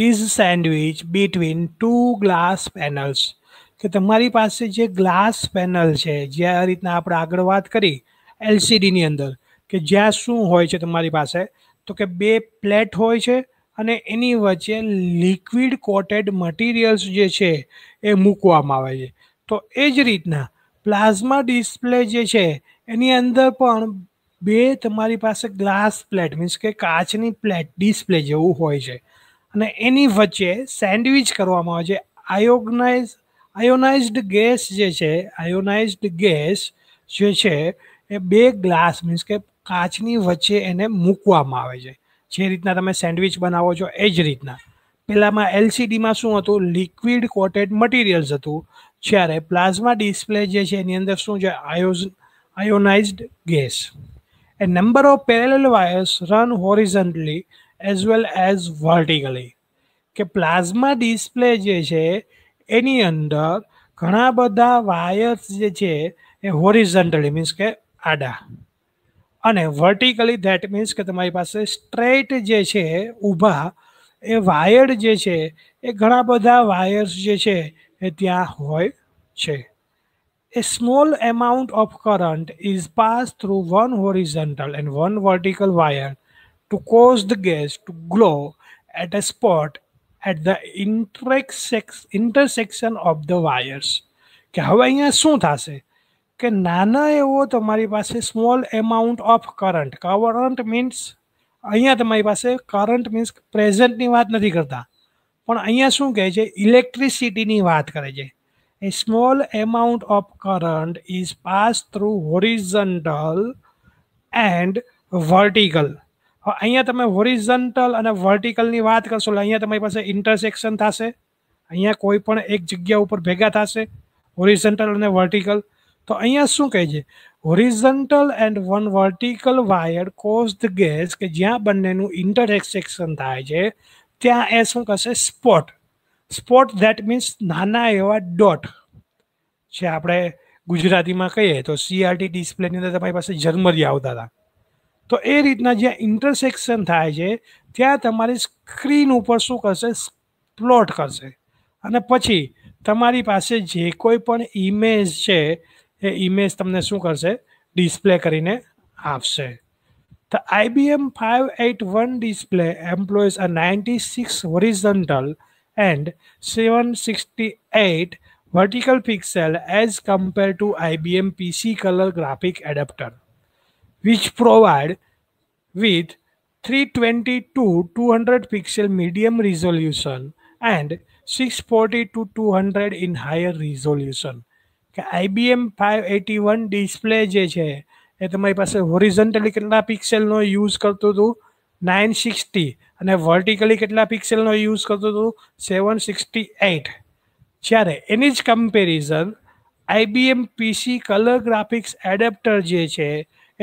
is sandwich between two glass panels કે તમારી પાસે જે ગ્લાસ પેનલ છે જે આ રીતના આપણે આગળ વાત કરી એલસીડી ની અંદર કે જ્યાં શું હોય છે તમારી પાસે તો કે બે પ્લેટ હોય છે અને એની વચ્ચે લિક્વિડ કોટેડ મટીરિયલ્સ જે છે એ મૂકવામાં આવે છે તો એ જ રીતના પ્લાઝમા ડિસ્પ્લે જે છે એની અંદર પણ બે તમારી પાસે ગ્લાસ પ્લેટ મીન્સ કે કાચની પ્લેટ ડિસ્પ્લે જેવું હોય છે અને એની વચ્ચે સેન્ડવિચ કરવામાં આવે છે આયોગનાઇઝ આયોનાઇઝડ ગેસ જે છે આયોનાઇઝડ ગેસ જે છે એ બે ગ્લાસ મીન્સ કે કાચની વચ્ચે એને મૂકવામાં આવે છે જે રીતના તમે સેન્ડવિચ બનાવો છો એ જ રીતના પહેલાંમાં એલસીડીમાં શું હતું લિક્વિડ કોટેડ મટીરિયલ્સ હતું જ્યારે પ્લાઝમા ડિસ્પ્લે જે છે એની અંદર શું છે આયોઝ ionized gas. A number of parallel wires run horizontally as well as vertically. કે પ્લાઝમા ડિસ્પ્લે જે છે એની અંદર ઘણા બધા વાયર્સ જે છે એ હોરિઝન્ટલી મીન્સ કે આડા અને વર્ટિકલી ધેટ મીન્સ કે તમારી પાસે સ્ટ્રેટ જે છે ઊભા એ વાયર જે છે એ ઘણા બધા વાયર્સ જે છે એ ત્યાં હોય છે a small amount of current is passed through one horizontal and one vertical wire to cause the gas to glow at a spot at the intersection of the wires કે હવે અહીંયા શું થશે કે નાના એવો તમારી પાસે small amount of current current means અહીંયા તમારી પાસે કરંટ મીન્સ પ્રેઝન્ટની વાત નથી કરતા પણ અહીંયા શું કહે છે ઇલેક્ટ્રિસિટીની વાત કરે છે A small amount of current is passed through horizontal and vertical. અહીંયા તમે હોરિઝન્ટલ અને વર્ટિકલની વાત કરશો એટલે અહીંયા તમારી પાસે ઇન્ટરસેક્શન થશે અહીંયા કોઈ પણ એક જગ્યા ઉપર ભેગા થશે હોરિઝન્ટલ અને વર્ટિકલ તો અહીંયા શું કહે છે horizontal and one vertical wire cause the gas કે જ્યાં બંનેનું ઇન્ટરસેક્શન થાય છે ત્યાં એ શું કહેશે સ્પોટ સ્પોટ ધેટ મીન્સ નાના એવા ડોટ છે આપણે ગુજરાતીમાં કહીએ તો સીઆરટી ડિસ્પ્લેની અંદર તમારી પાસે જર્મરી આવતા હતા તો એ રીતના જ્યાં ઇન્ટરસેક્શન થાય છે ત્યાં તમારી સ્ક્રીન ઉપર શું કરશે પ્લોટ કરશે અને પછી તમારી પાસે જે કોઈ પણ ઇમેજ છે એ ઇમેજ તમને શું કરશે ડિસ્પ્લે કરીને આપશે IBM five The IBM 581 display employs a 96 horizontal and 768 vertical pixel as compared to IBM PC color graphic adapter, which provide with 320 to 200 pixel medium resolution and 640 to 200 in higher resolution. IBM 581 display જે છે એ તમારી પાસે હોરિઝન્ટલી કેટલા પિક્સેલનો use કરતું હતું nine sixty અને vertically કેટલા પિક્સેલનો યુઝ કરતું હતું સેવન સિક્સટી એટ જ્યારે એની જ comparison IBM PC colour graphics adapter જે છે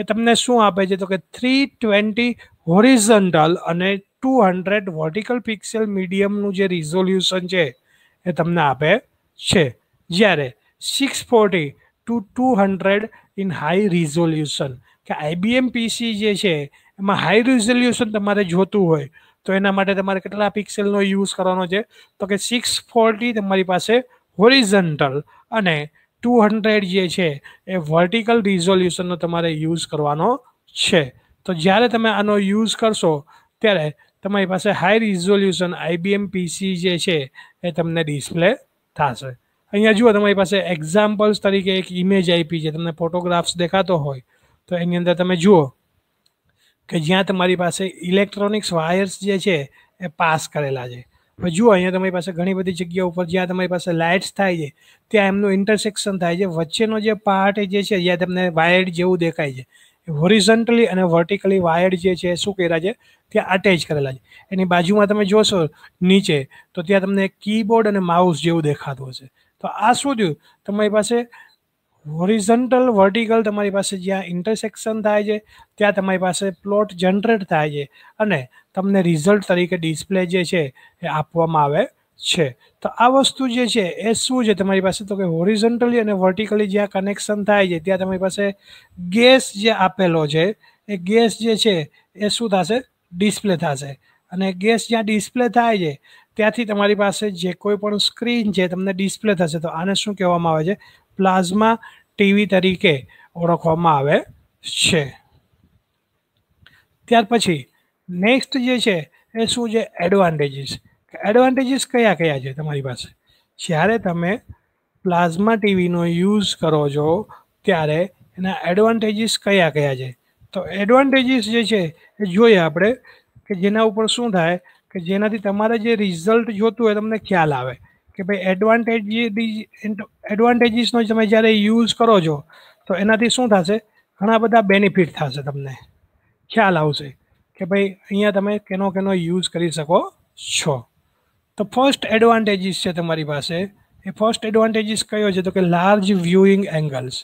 એ તમને શું આપે છે તો કે થ્રી ટ્વેન્ટી હોરિઝન્ટલ અને ટુ હંડ્રેડ વર્ટિકલ પિક્સેલ મીડિયમનું જે રિઝોલ્યુશન છે એ તમને આપે છે જ્યારે six forty two two hundred in high resolution કે આઈબીએમ પીસી જે છે મા હાઈ રિઝોલ્યુશન તમારે જોતું હોય તો એના માટે તમારે કેટલા પિક્સેલનો યુઝ કરવાનો છે તો કે 640 તમારી પાસે હોરિઝોન્ટલ અને 200 જે છે એ વર્ટિકલ રિઝોલ્યુશનનો તમારે યુઝ કરવાનો છે તો જ્યારે તમે આનો યુઝ કરશો ત્યારે તમારી પાસે હાઈ રિઝોલ્યુશન IBM PC જે છે એ તમને ડિસ્પ્લે થાશે અહીંયા જુઓ તમારી પાસે એક્ઝામ્પલ્સ તરીકે એક ઈમેજ આપી છે તમને ફોટોગ્રાફ્સ દેખાતો હોય તો એની અંદર તમે જુઓ કે જ્યાં તમારી પાસે ઇલેક્ટ્રોનિક્સ વાયર્સ જે છે એ પાસ કરેલા છે હવે જુઓ અહીંયા તમારી પાસે ઘણી બધી જગ્યા ઉપર જ્યાં તમારી પાસે લાઇટ્સ થાય છે ત્યાં એમનું ઇન્ટરસેક્શન થાય છે વચ્ચેનો જે પાર્ટ જે છે જ્યાં તમને વાયર્ડ જેવું દેખાય છે હોરિઝન્ટલી અને વર્ટિકલી વાયર્ડ જે છે શું કર્યા છે ત્યાં અટેચ કરેલા છે એની બાજુમાં તમે જોશો નીચે તો ત્યાં તમને કીબોર્ડ અને માઉસ જેવું દેખાતું હશે તો આ શું થયું તમારી પાસે horizonal vertical તમારી પાસે જ્યાં ઇન્ટરસેક્શન થાય છે ત્યાં તમારી પાસે પ્લોટ જનરેટ થાય છે અને તમને રિઝલ્ટ તરીકે ડિસ્પ્લે જે છે એ આપવામાં આવે છે તો આ વસ્તુ જે છે એ શું છે તમારી પાસે તો કે હોરિઝોન્ટલી અને વર્ટીકલી જ્યાં કનેક્શન થાય છે ત્યાં તમારી પાસે ગેસ જે આપેલા છે એ ગેસ જે છે એ શું થશે ડિસ્પ્લે થશે અને ગેસ જ્યાં ડિસ્પ્લે થાય છે ત્યાંથી તમારી પાસે જે કોઈ પણ સ્ક્રીન છે તમને ડિસ્પ્લે થશે તો આને શું કહેવામાં આવે છે प्लाज्मा टीवी तरीके ओरखोम में आवे छे ત્યાર પછી નેક્સ્ટ જે છે એ શું છે એડવાન્ટેજીસ એડવાન્ટેજીસ કયા કયા છે તમારી પાસે જ્યારે તમે પ્લાઝમા ટીવી નો યુઝ કરો છો ત્યારે એના એડવાન્ટેજીસ કયા કયા છે તો એડવાન્ટેજીસ જે છે એ જોઈએ આપણે કે જેના ઉપર શું થાય કે જેનાથી તમારે જે રિઝલ્ટ જોતું હોય તમને ખ્યાલ આવે કે ભાઈ એડવાન્ટેજ યે દિ એડવાન્ટેજીસ નો જમે ત્યારે યુઝ કરો જો તો એનાથી શું થાશે ઘણા બધા બેનિફિટ થાશે તમને ખ્યાલ આવશે કે ભાઈ અહીંયા તમે કેનો કેનો યુઝ કરી શકો છો તો ફર્સ્ટ એડવાન્ટેજીસ છે તમારી પાસે એ ફર્સ્ટ એડવાન્ટેજીસ કયો છે તો કે લાર્જ વ્યૂઇંગ એંગલ્સ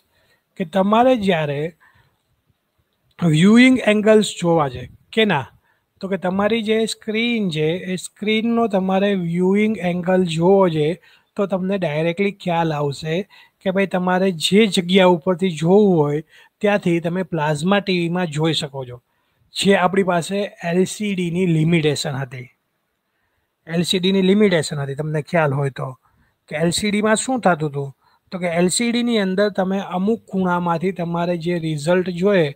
કે તમારે જ્યારે વ્યૂઇંગ એંગલ્સ જોવા છે કેના તો કે તમારી જે સ્ક્રીન છે સ્ક્રીન નો તમારે વ્યૂઇંગ એંગલ જોવો છે તો તમને ડાયરેક્ટલી ખ્યાલ આવશે કે ભાઈ તમારે જે જગ્યા ઉપરથી જો હોય ત્યાંથી તમે પ્લાઝમા ટીવી માં જોઈ શકો છો છે આપણી પાસે LCD ની લિમિટેશન હતી LCD ની લિમિટેશન હતી તમને ખ્યાલ હોય તો કે LCD માં શું થતું હતું તો કે LCD ની અંદર તમે અમુક ખૂણામાંથી તમારું જે રિઝલ્ટ જોઈએ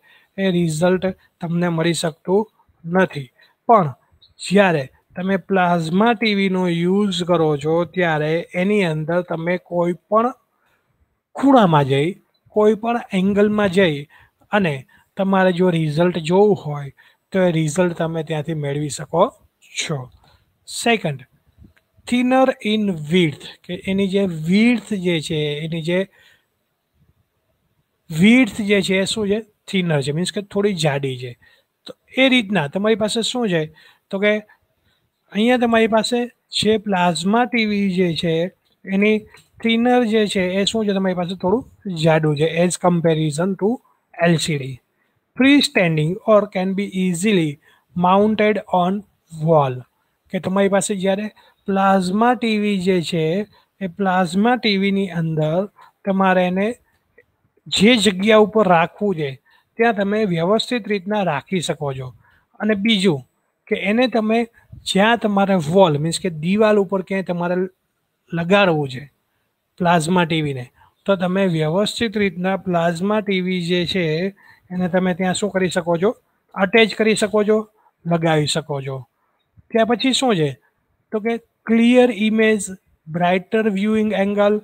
એ રિઝલ્ટ તમને મળી શકતું નથી પણ જ્યારે તમે પ્લાઝમા ટીવીનો યુઝ કરો છો ત્યારે એની અંદર તમે કોઈ પણ ખૂણામાં જઈ કોઈ પણ એંગલમાં જઈ અને તમારે જો રિઝલ્ટ જોવું હોય તો એ રિઝલ્ટ તમે ત્યાંથી મેળવી શકો છો સેકન્ડ થિનર ઇન વીર્થ કે એની જે વિડ્થ જે છે એની જે વિડ્થ જે છે એ શું છે થિનર છે મીન્સ કે થોડી જાડી છે એ રીતના તમારી પાસે શું છે તો કે અહીંયા તમારી પાસે જે પ્લાઝમા ટીવી જે છે એની થિનર જે છે એ શું છે તમારી પાસે થોડું જાડું છે as comparison to LCD free standing or can be easily mounted on wall કે તમારી પાસે જ્યારે પ્લાઝમા ટીવી જે છે એ પ્લાઝમા ટીવીની અંદર તમારે એને જે જગ્યા ઉપર રાખવું છે ત્યાં તમે વ્યવસ્થિત રીત ના રાખી શકો છો અને બીજું કે એને તમે જ્યાં તમારા વોલ મીન્સ કે દીવાલ ઉપર કે તમારા લગા રવો છે પ્લાઝમા ટીવી ને તો તમે વ્યવસ્થિત રીત ના પ્લાઝમા ટીવી જે છે એને તમે ત્યાં શું કરી શકો છો અટેચ કરી શકો છો લગાવી શકો છો ત્યાર પછી શું છે તો કે clear image brighter viewing angle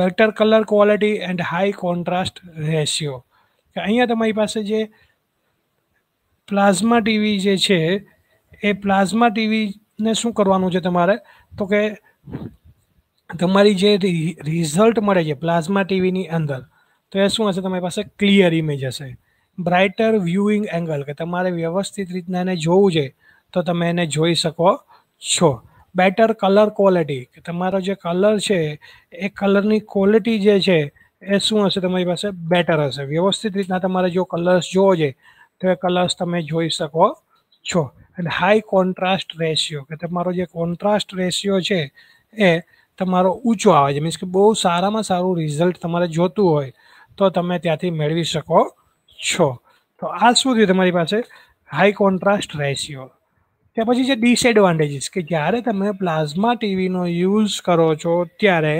better colour quality and high contrast ratio અહીંયા તમારી પાસે જે પ્લાઝમા ટીવી જે છે એ પ્લાઝમા ટીવી ને શું કરવાનું છે તમારે તો કે તમારી જે રિઝલ્ટ મળે છે પ્લાઝમા ટીવી ની અંદર તો એ શું હશે તમારી પાસે ક્લિયર ઈમેજ હશે બ્રાઇટર વ્યૂઇંગ એંગલ કે તમારે વ્યવસ્થિત રીતેને જોવું છે તો તમે એને જોઈ શકો છો બેટર કલર ક્વોલિટી તમારો જે કલર છે એ કલર ની ક્વોલિટી જે છે એ સુન હશે તમા イ પાસે બેટર હશે વ્યવસ્થિત રીતે તમારું જો કલર્સ જો હોય છે તે કલર્સ તમે જોઈ શકો છો અને હાઈ કોન્ટ્રાસ્ટ રેશિયો કે તમારો જે કોન્ટ્રાસ્ટ રેશિયો છે એ તમારો ઊંચો આવે છે મીન્સ કે બહુ સારામાં સારું રિઝલ્ટ તમારે જોતું હોય તો તમે ત્યાંથી મેળવી શકો છો તો આ સુર્ય તમારી પાસે હાઈ કોન્ટ્રાસ્ટ રેશિયો ત્યાર પછી જે ડિસએડવાન્ટેજીસ કે જ્યારે તમે પ્લાઝમા ટીવી નો યુઝ કરો છો ત્યારે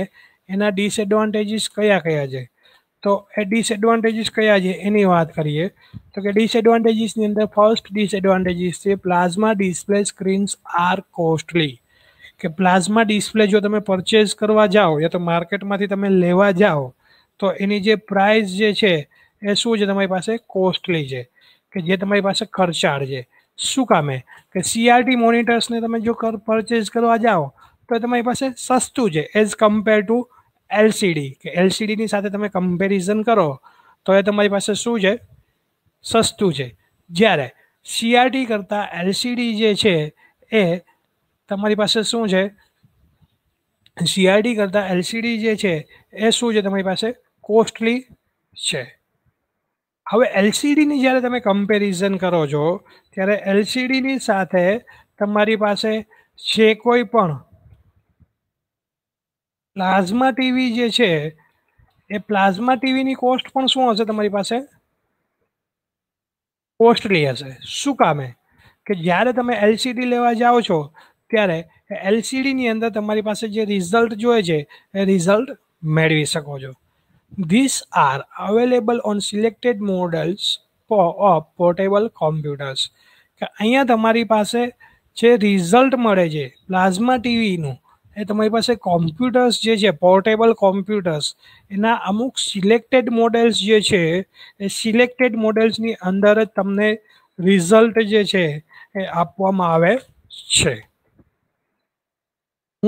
એના ડિસએડવાન્ટેજીસ કયા કયા છે તો એ ડિસએડવાન્ટેજીસ કયા છે એની વાત કરીએ તો કે ડિસએડવાન્ટેજીસની અંદર ફર્સ્ટ ડિસએડવાન્ટેજીસ છે plasma display screens are costly કે પ્લાઝમા ડિસ્પ્લે જો તમે પરચેઝ કરવા જાઓ યા તો માર્કેટમાંથી તમે લેવા જાઓ તો એની જે પ્રાઇસ જે છે એ શું છે તમારી પાસે કોસ્ટલી છે કે જે તમારી પાસે ખર્ચાળ છે શું કામે કે સીઆરટી મોનિટર્સને તમે જો પરચેઝ કરવા જાઓ તો તમારી પાસે સસ્તું છે એઝ કમ્પેર ટુ એલસીડી કે એલસીડીની સાથે તમે કમ્પેરિઝન કરો તો એ તમારી પાસે શું છે સસ્તું છે જ્યારે સીઆરટી કરતાં એલસીડી જે છે એ તમારી પાસે શું છે સીઆરટી કરતાં એલસીડી જે છે એ શું છે તમારી પાસે કોસ્ટલી છે હવે એલસીડીની જ્યારે તમે કમ્પેરિઝન કરો છો ત્યારે એલસીડીની સાથે તમારી પાસે જે કોઈ પણ પ્લાઝમા ટીવી જે છે એ પ્લાઝમા ટીવીની કોસ્ટ પણ શું હશે તમારી પાસે કોસ્ટલી હશે શું કામે કે જ્યારે તમે એલસીડી લેવા જાઓ છો ત્યારે એલસીડીની અંદર તમારી પાસે જે રિઝલ્ટ જોઈએ છે એ રિઝલ્ટ મેળવી શકો છો this are available on selected models of portable computers કે અહીંયા તમારી પાસે જે રિઝલ્ટ મળે છે પ્લાઝમા ટીવીનું એ તો મારી પાસે કમ્પ્યુટર્સ જે છે પોર્ટેબલ કમ્પ્યુટર્સ એના અમુક સિલેક્ટેડ મોડલ્સ જે છે સિલેક્ટેડ મોડલ્સ ની અંદર જ તમને રિઝલ્ટ જે છે આપવામાં આવે છે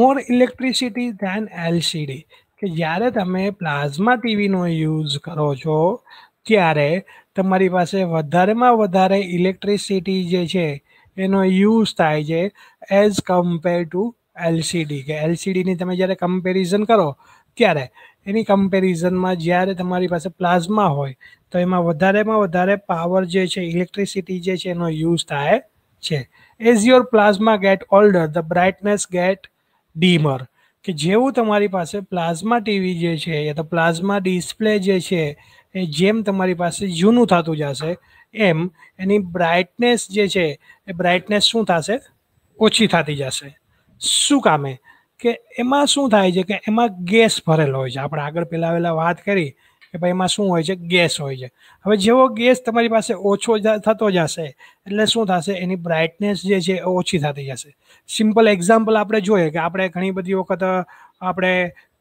મોર ઇલેક્ટ્રિસિટી ધેન એલસીડી કે જ્યારે તમે પ્લાઝમા ટીવી નો યુઝ કરો છો ત્યારે તમારી પાસે વધારેમાં વધારે ઇલેક્ટ્રિસિટી જે છે એનો યુઝ થાય છે એઝ કમ્પેર ટુ एलसीडी का एलसीडी ने तुम्हें जारे कंपैरिजन करो क्या रे एनी कंपैरिजन में जारे तुम्हारी पास प्लाज्मा हो तो इसमें વધારેમાં વધારે পাওয়ার જે છે ઇલેક્ટ્રિસિટી જે છે એનો યુઝ થાય છે as your plasma get older the brightness get dimmer કે જેવું તમારી પાસે પ્લાઝમા ટીવી જે છે એ તો પ્લાઝમા ડિસ્પ્લે જે છે જેમ તમારી પાસે જૂનું થતું જશે એમ એની બ્રાઇટનેસ જે છે એ બ્રાઇટનેસ શું થાશે ઓછી થતી જશે સૂકામે કે એમાં શું થાજે કે એમાં ગેસ ભરેલો હોય છે આપણે આગળ પહેલા આવેલા વાત કરી કે ભાઈ એમાં શું હોય છે કે ગેસ હોય છે હવે જો ગેસ તમારી પાસે ઓછો થતો જશે એટલે શું થાશે એની બ્રાઇટનેસ જે છે એ ઓછી થતી જશે સિમ્પલ એક્ઝામ્પલ આપણે જોઈએ કે આપણે ઘણી બધી વખત આપણે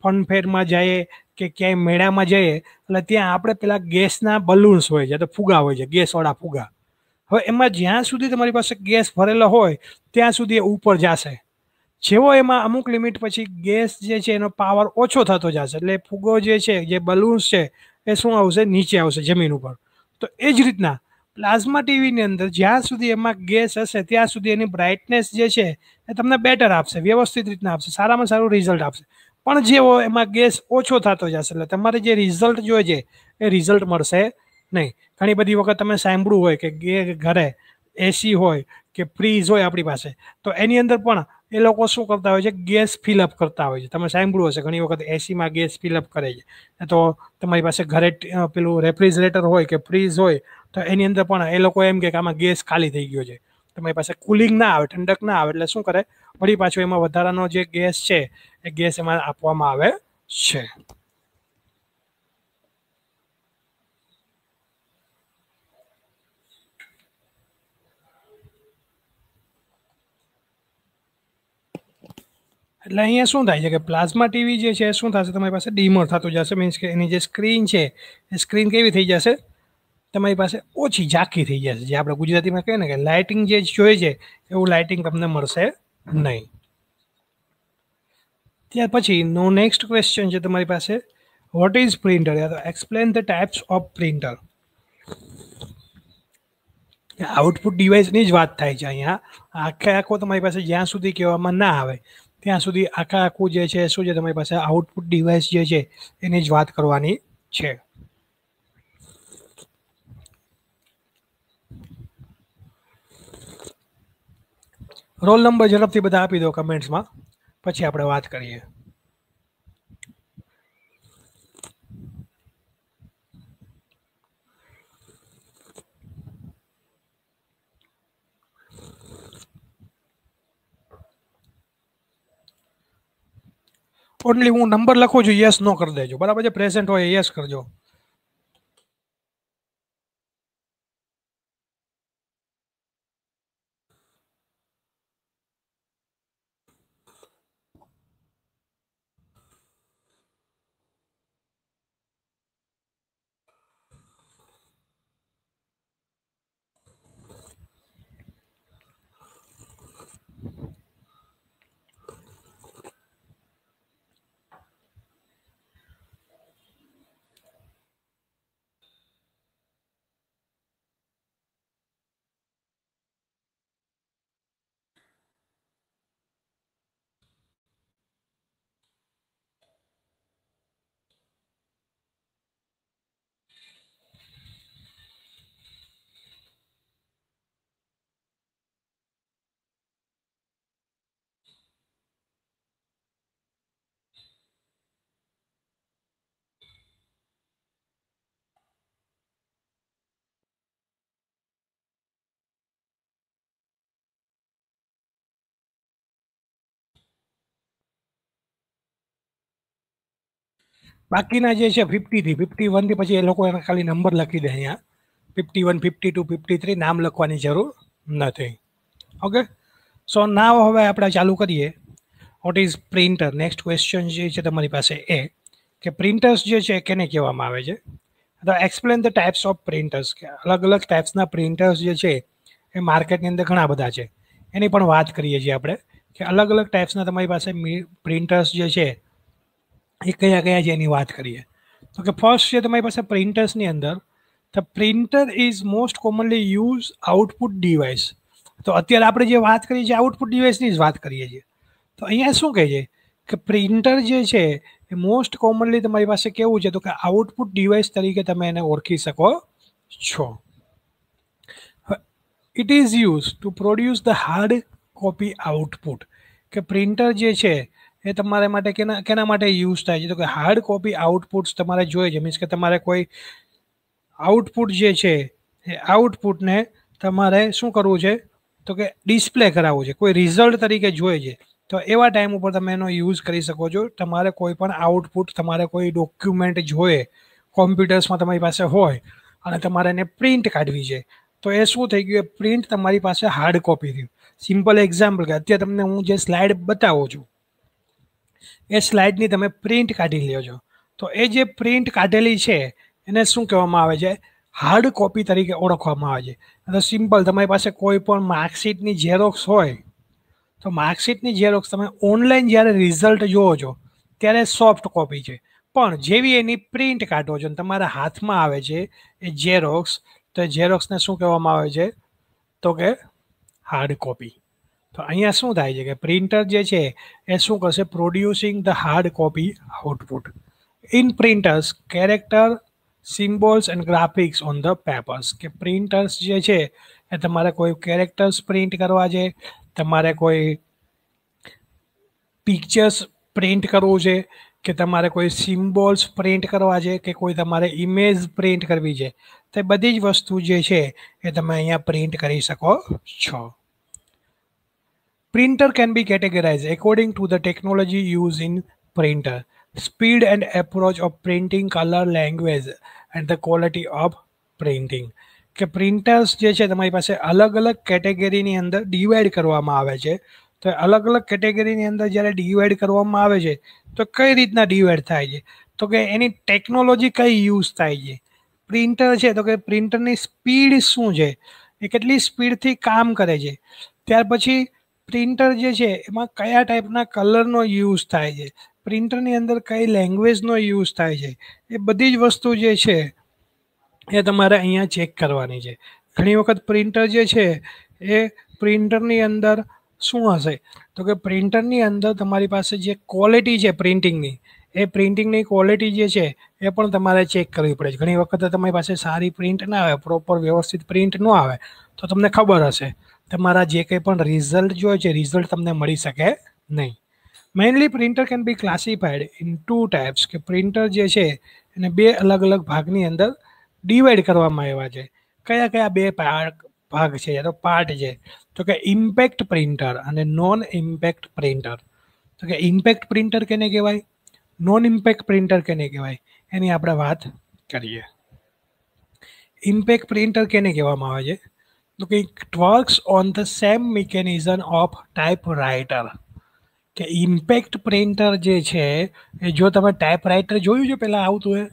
ફન ફેરમાં જઈએ કે કે મેળામાં જઈએ અને ત્યાં આપણે પેલા ગેસના બલૂન્સ હોય છે તો ફૂગા હોય છે ગેસવાળા ફૂગા હવે એમાં જ્યાં સુધી તમારી પાસે ગેસ ભરેલો હોય ત્યાં સુધી ઉપર જશે ચેવો એમાં અમુક લિમિટ પછી ગેસ જે છે એનો પાવર ઓછો થતો જશે એટલે ફુગો જે છે જે બલૂન છે એ શું આવશે નીચે આવશે જમીન ઉપર તો એ જ રીતના પ્લાઝમા ટીવી ની અંદર જ્યાં સુધી એમાં ગેસ હશે ત્યાં સુધી એની બ્રાઇટનેસ જે છે એ તમને બેટર આવશે વ્યવસ્થિત રીતના આવશે સારામાં સારું રિઝલ્ટ આવશે પણ જેવો એમાં ગેસ ઓછો થતો જશે એટલે તમાર જે રિઝલ્ટ જોઈએ છે એ રિઝલ્ટ મળશે નહીં ઘણી બધી વખત તમને સાંભળ્યું હોય કે ગેસ ઘરે એસી હોય કે ફ્રીજ હોય આપણી પાસે તો એની અંદર પણ એ લોકો શું કરતા હોય છે ગેસ ફિલ અપ કરતા હોય છે તમને સાંભળું હશે ઘણી વખત એસી માં ગેસ ફિલ અપ કરે છે તો તમારી પાસે ઘરે પેલું રેફ્રિજરેટર હોય કે ફ્રીજ હોય તો એની અંદર પણ એ લોકો એમ કહે કે આમાં ગેસ ખાલી થઈ ગયો છે તમારી પાસે કૂલિંગ ના આવે ઠંડક ના આવે એટલે શું કરે પડી પાછો એમાં વધારાનો જે ગેસ છે એ ગેસ એમાં આપવામાં આવે છે અલ્યા અહીંયા શું થાય છે કે પ્લાઝમા ટીવી જે છે શું થાશે તમારી પાસે ડીમોર્ટ થતો જશે મીન્સ કે એની જે સ્ક્રીન છે સ્ક્રીન કેવી થઈ જશે તમારી પાસે ઓછી ઝાકી થઈ જશે જે આપણે ગુજરાતીમાં કહીને કે લાઇટિંગ જે જોઈએ છે એવું લાઇટિંગ તમને મળશે નહીં ત્યાર પછી નો નેક્સ્ટ ક્વેશ્ચન છે તમારી પાસે what is printer or explain the types of printer આ આઉટપુટ ડિવાઇસ ની જ વાત થાય છે અહીંયા આખાકો તમારી પાસે જ્યાં સુધી કેવામાં ના આવે ત્યાં સુધી આખા આખું જે છે શું છે તમારી પાસે આઉટપુટ ડિવાઇસ જે છે એની જ વાત કરવાની છે રોલ નંબર ઝડપથી બધા આપી દો કમેન્ટ્સમાં પછી આપણે વાત કરીએ ઓનલી હું નંબર લખું છું યસ નો કરી દેજો બરાબર છે પ્રેઝન્ટ હોય યસ કરજો બાકીના જે છે ફિફ્ટીથી ફિફ્ટી વનથી પછી એ લોકો એના ખાલી નંબર લખી દે અહીંયા fifty one fifty two fifty three નામ લખવાની જરૂર નથી ઓકે સો ના હવે આપણે ચાલુ કરીએ what is printer next question જે છે તમારી પાસે એ કે પ્રિન્ટર્સ જે છે કેને કહેવામાં આવે છે તો explain the types of printers કે અલગ અલગ ટાઈપ્સના પ્રિન્ટર્સ જે છે એ માર્કેટની અંદર ઘણા બધા છે એની પણ વાત કરીએ છીએ આપણે કે અલગ અલગ ટાઈપ્સના તમારી પાસે પ્રિન્ટર્સ જે છે एक क्या क्या जेनी बात करिए तो के फर्स्ट ये तुम्हारे पास प्रिंटर्स ने अंदर the printer is most commonly used output device तो અત્યારે આપણે જે વાત કરી જે આઉટપુટ ડિવાઇસ ની વાત કરીએ છીએ તો અહીંયા શું કહે છે કે પ્રિન્ટર જે છે એ મોસ્ટ કોમનલી તમારી પાસે કેવું છે તો કે આઉટપુટ ડિવાઇસ તરીકે તમે એને ઓળખી શકો છો it is used to produce the hard copy output કે પ્રિન્ટર જે છે એ તમારા માટે કેના કેના માટે યુઝ થાય છે તો કે હાર્ડ કોપી આઉટપુટ્સ તમારે જોઈએ છે મીન્સ કે તમારે કોઈ આઉટપુટ જે છે એ આઉટપુટ ને તમારે શું કરવું છે તો કે ડિસ્પ્લે કરાવવું છે કોઈ રિઝલ્ટ તરીકે જોઈએ છે તો એવા ટાઈમ ઉપર તમે એનો યુઝ કરી શકો છો તમારે કોઈ પણ આઉટપુટ તમારે કોઈ ડોક્યુમેન્ટ જોઈએ કમ્પ્યુટર્સ માં તમારી પાસે હોય અને તમારે એને પ્રિન્ટ કાઢવી છે તો એ શું થઈ ગઈ પ્રિન્ટ તમારી પાસે હાર્ડ કોપી થઈ સિમ્પલ એક્ઝામ્પલ કે અત્યારે તમને હું જે સ્લાઇડ બતાવો છું એ સ્લાઇડ ની તમે પ્રિન્ટ કાઢી લ્યો જો તો એ જે પ્રિન્ટ કાઢેલી છે એને શું કહેવામાં આવે છે હાર્ડ કોપી તરીકે ઓળખવામાં આવે છે એટલે સિમ્પલ તમારી પાસે કોઈ પણ માર્કશીટ ની ઝેરોક્સ હોય તો માર્કશીટ ની ઝેરોક્સ તમે ઓનલાઈન જારે રિઝલ્ટ જોવો જો ત્યારે સોફ્ટ કોપી છે પણ જેવી એની પ્રિન્ટ કાઢો જો તમારા હાથમાં આવે છે એ ઝેરોક્સ તો એ ઝેરોક્સ ને શું કહેવામાં આવે છે તો કે હાર્ડ કોપી तो यहांसोंदाई जगह प्रिंटर जो है ये શું કરસે producing the hard copy output in printers character symbols and graphics on the papers કે પ્રિન્ટર જે છે એ તમારે કોઈ કેરેક્ટર્સ પ્રિન્ટ કરવા જે તમારે કોઈ પિક્ચર્સ પ્રિન્ટ કરવા જે કે તમારે કોઈ સિમ્બોલ્સ પ્રિન્ટ કરવા જે કે કોઈ તમારે ઇમેજ પ્રિન્ટ કરવી જે તે બધી જ વસ્તુ જે છે એ તમે અહીંયા પ્રિન્ટ કરી શકો છો Printer can be categorized according to the technology used in printer, speed and approach of printing, color, language, and the quality of printing. કે પ્રિન્ટર્સ જે છે તમારી પાસે અલગ અલગ કેટેગરીની અંદર ડિવાઈડ કરવામાં આવે છે તો અલગ અલગ કેટેગરીની અંદર જ્યારે ડિવાઈડ કરવામાં આવે છે તો કઈ રીતના ડિવાઈડ થાય છે તો કે એની ટેકનોલોજી કઈ યુઝ થાય છે પ્રિન્ટર છે તો કે પ્રિન્ટરની સ્પીડ શું છે એ કેટલી સ્પીડથી કામ કરે છે ત્યાર પછી પ્રિન્ટર જે છે એમાં કયા ટાઈપના કલરનો યુઝ થાય છે પ્રિન્ટરની અંદર કઈ લેંગ્વેજનો યુઝ થાય છે એ બધી જ વસ્તુ જે છે એ તમારે અહીંયા ચેક કરવાની છે ઘણી વખત પ્રિન્ટર જે છે એ પ્રિન્ટરની અંદર શું હશે તો કે પ્રિન્ટરની અંદર તમારી પાસે જે ક્વોલિટી છે પ્રિન્ટિંગની એ પ્રિન્ટિંગની ક્વોલિટી જે છે એ પણ તમારે ચેક કરવી પડે છે ઘણી વખત તમારી પાસે સારી પ્રિન્ટ ના આવે પ્રોપર વ્યવસ્થિત પ્રિન્ટ ન આવે તો તમને ખબર હશે તમારા જે કંઈ પણ રિઝલ્ટ જોઈએ છે રિઝલ્ટ તમને મળી શકે નહીં mainly printer can be classified in two types કે પ્રિન્ટર જે છે એને બે અલગ અલગ ભાગની અંદર ડિવાઈડ કરવામાં આવ્યા છે કયા કયા બે ભાગ છે યા તો પાર્ટ છે તો કે ઇમ્પેક્ટ પ્રિન્ટર અને નોન ઇમ્પેક્ટ પ્રિન્ટર તો કે ઇમ્પેક્ટ પ્રિન્ટર કેને કહેવાય નોન ઇમ્પેક્ટ પ્રિન્ટર કેને કહેવાય એની આપણે વાત કરીએ ઇમ્પેક્ટ પ્રિન્ટર કેને કહેવામાં આવે છે looking it works on the same mechanism of typewriter કે ઇમ્પેક્ટ પ્રિન્ટર જે છે એ જો તમે ટાઈપરાઇટર જોયું છે પહેલાં આવતું એ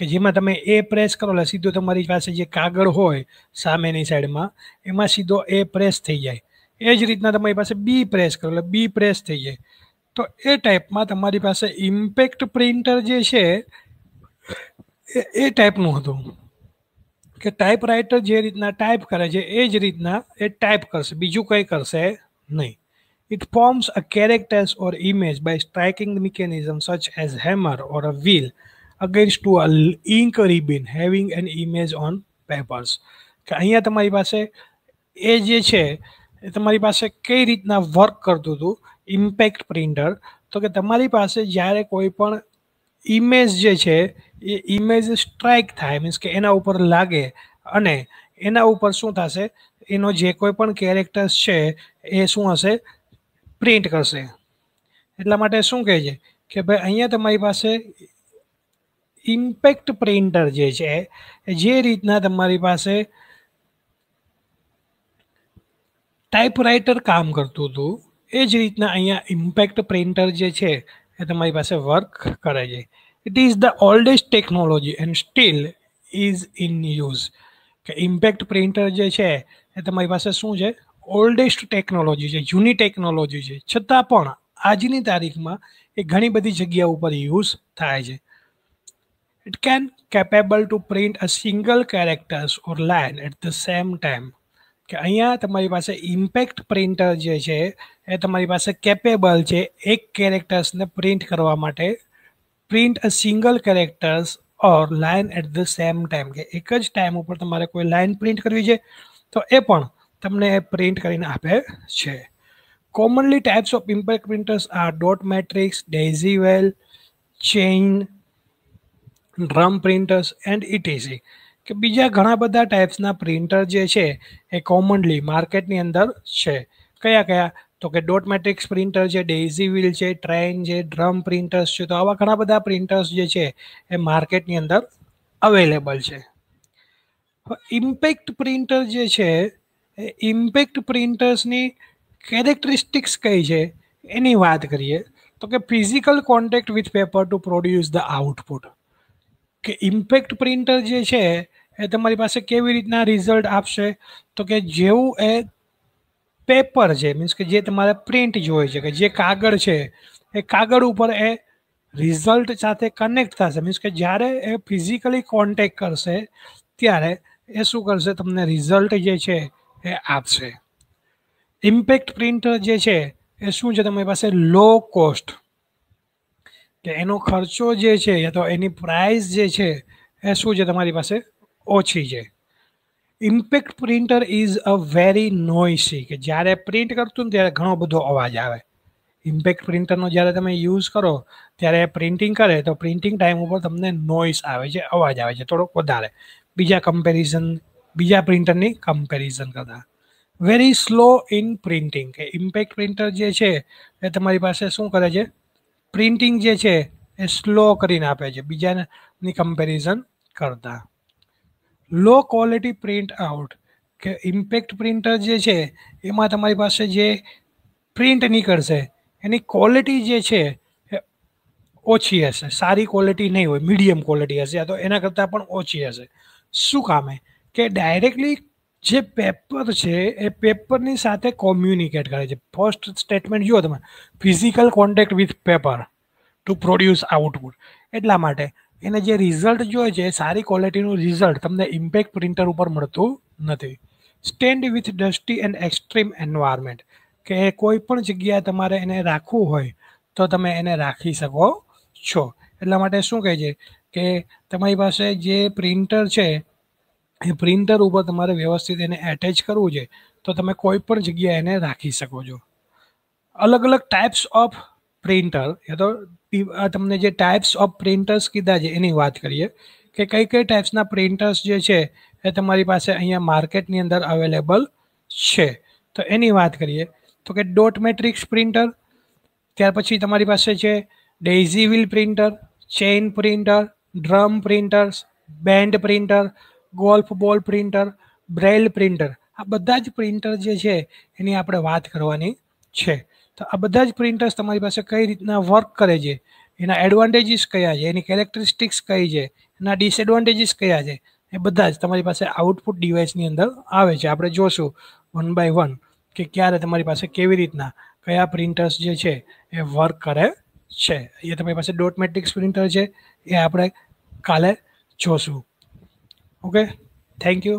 કે જેમાં તમે એ પ્રેસ કરો એટલે સીધો તમારી પાસે જે કાગળ હોય સામેની સાઈડમાં એમાં સીધો એ પ્રેસ થઈ જાય એ જ રીતના તમારી પાસે બી પ્રેસ કરો એટલે બી પ્રેસ થઈ જાય તો એ ટાઈપમાં તમારી પાસે ઇમ્પેક્ટ પ્રિન્ટર જે છે એ ટાઈપનું હતું કે ટાઈપરાઇટર જે રીતના ટાઈપ કરે છે એ જ રીતના એ ટાઈપ કરશે બીજું કંઈ કરશે નહીં It forms a characters or image by striking the mechanism such as hammer or a wheel against to a ink ribbon having an image on papers. કે અહીંયા તમારી પાસે એ જે છે એ તમારી પાસે કઈ રીતના વર્ક કરતું હતું ઇમ્પેક્ટ પ્રિન્ટર તો કે તમારી પાસે જ્યારે કોઈ પણ ઇમેજ જે છે એ ઇમેજ સ્ટ્રાઇક થાય મીન્સ કે એના ઉપર લાગે અને એના ઉપર શું થાશે એનો જે કોઈ પણ કેરેક્ટર્સ છે એ શું હશે પ્રિન્ટ કરશે એટલા માટે શું કહે છે કે ભાઈ અહીંયા તમારી પાસે ઇમ્પેક્ટ પ્રિન્ટર જે છે જે રીતના તમારી પાસે ટાઇપરાઇટર કામ કરતું હતું એ જ રીતના અહીંયા ઇમ્પેક્ટ પ્રિન્ટર જે છે એ તમારી પાસે વર્ક કરાય છે it is the oldest technology and still is in use કે ઇમ્પેક્ટ પ્રિન્ટર જે છે એ તમારી પાસે શું છે 올ડેસ્ટ ટેકનોલોજી છે યુની ટેકનોલોજી છે છતાં પણ આજની તારીખમાં એ ઘણી બધી જગ્યા ઉપર યુઝ થાય છે it can capable to print a single characters or line at the same time કે અહીંયા તમારી પાસે ઇમ્પેક્ટ પ્રિન્ટર જે છે એટમારી પાસે કેપેબલ છે એક કેરેક્ટર્સ ને પ્રિન્ટ કરવા માટે print a single characters or line at the same time કે એક જ ટાઇમ ઉપર તમારે કોઈ લાઇન પ્રિન્ટ કરવી છે તો એ પણ તમે પ્રિન્ટ કરીને આપે છે commonly types of impact printers are dot matrix daisy wheel chain drum printers and ETC કે બીજા ઘણા બધા टाइप्स ના પ્રિન્ટર જે છે એ કોમનલી માર્કેટ ની અંદર છે કયા કયા તો કે ડોટ મેટ્રિક્સ પ્રિન્ટર જે ડેઝી વિલ છે ટ્રેન જે ડ્રમ પ્રિન્ટર્સ છે તો આ બધા ખણા બધા પ્રિન્ટર્સ જે છે એ માર્કેટ ની અંદર अवेलेबल છે ઇમ્પેક્ટ પ્રિન્ટર જે છે ઇમ્પેક્ટ પ્રિન્ટર્સ ની કેરેક્ટરિસ્ટિક્સ કઈ છે એની વાત કરીએ તો કે physical contact with paper to produce the output કે ઇમ્પેક્ટ પ્રિન્ટર જે છે એ તમારી પાસે કેવી રીતના રિઝલ્ટ આવશે તો કે જેવું એ પેપર છે મીન્સ કે જે તમારે પ્રિન્ટ જોઈએ છે કે જે કાગળ છે એ કાગળ ઉપર એ રિઝલ્ટ સાથે કનેક્ટ થશે મીન્સ કે જ્યારે એ ફિઝિકલી કોન્ટેક કરશે ત્યારે એ શું કરશે તમને રિઝલ્ટ જે છે એ આપશે ઇમ્પેક્ટ પ્રિન્ટર જે છે એ શું છે તમારી પાસે લો કોસ્ટ કે એનો ખર્ચો જે છે યા તો એની પ્રાઇસ જે છે એ શું છે તમારી પાસે ઓછી છે impact printer is a very noisy કે જ્યારે પ્રિન્ટ કરતું ત્યારે ઘણો બધો અવાજ આવે ઇમ્પેક્ટ પ્રિન્ટરનો જ્યારે તમે યુઝ કરો ત્યારે પ્રિન્ટિંગ કરે તો પ્રિન્ટિંગ ટાઈમ ઉપર તમને નોઇસ આવે છે અવાજ આવે છે થોડોક વધારે બીજા કમ્પેરિઝન બીજા પ્રિન્ટરની કમ્પેરિઝન કરતાં વેરી સ્લો ઇન પ્રિન્ટિંગ કે ઇમ્પેક્ટ પ્રિન્ટર જે છે એ તમારી પાસે શું કરે છે પ્રિન્ટિંગ જે છે એ સ્લો કરીને આપે છે બીજાની કમ્પેરિઝન કરતાં લો ક્વોલિટી પ્રિન્ટ આઉટ કે ઇમ્પેક્ટ પ્રિન્ટર જે છે એમાં તમારી પાસે જે પ્રિન્ટ નીકળશે એની ક્વોલિટી જે છે એ ઓછી હશે સારી ક્વોલિટી નહીં હોય મીડિયમ ક્વોલિટી હશે યા તો એના કરતાં પણ ઓછી હશે શું કામે કે ડાયરેક્ટલી જે પેપર છે એ પેપરની સાથે કોમ્યુનિકેટ કરે છે ફર્સ્ટ સ્ટેટમેન્ટ જુઓ તમે physical contact with paper to produce output એટલા માટે એને જે રિઝલ્ટ જોઈએ છે સારી ક્વોલિટીનું રિઝલ્ટ તમને ઇમ્પેક્ટ પ્રિન્ટર ઉપર મળતું નથી stand with dusty and extreme environment કે કોઈ પણ જગ્યાએ તમારે એને રાખવું હોય તો તમે એને રાખી શકો છો એટલા માટે શું કહે છે કે તમારી પાસે જે પ્રિન્ટર છે એ પ્રિન્ટર ઉપર તમારે વ્યવસ્થિત એને એટેચ કરવું છે તો તમે કોઈ પણ જગ્યાએ એને રાખી શકો છો અલગ અલગ ટાઈપ્સ ઓફ પ્રિન્ટર યા તો તમને જે ટાઈપ્સ ઓફ પ્રિન્ટર્સ કીધા છે એની વાત કરીએ કે કઈ કઈ ટાઈપ્સના પ્રિન્ટર્સ જે છે એ તમારી પાસે અહીંયા માર્કેટની અંદર અવેલેબલ છે તો એની વાત કરીએ તો કે ડોટ મેટ્રિક્સ પ્રિન્ટર ત્યાર પછી તમારી પાસે છે daisy wheel printer chain printer drum printers band printer golf ball printer braille printer આ બધા જ પ્રિન્ટર જે છે એની આપણે વાત કરવાની છે તો આ બધા જ પ્રિન્ટર્સ તમારી પાસે કઈ રીતના વર્ક કરે છે એના એડવાન્ટેજીસ કયા છે એની કેરેક્ટરિસ્ટિક્સ કઈ છે એના ડિસએડવાન્ટેજીસ કયા છે એ બધા જ તમારી પાસે આઉટપુટ ડિવાઇસ ની અંદર આવે છે આપણે જોશું 1 બાય 1 કે ક્યારે તમારી પાસે કેવી રીતના કયા પ્રિન્ટર્સ જે છે એ વર્ક કરે છે એ તો તમારી પાસે ડોટ મેટ્રિક્સ પ્રિન્ટર છે એ આપણે કાલે જોશું ઓકે થેન્ક યુ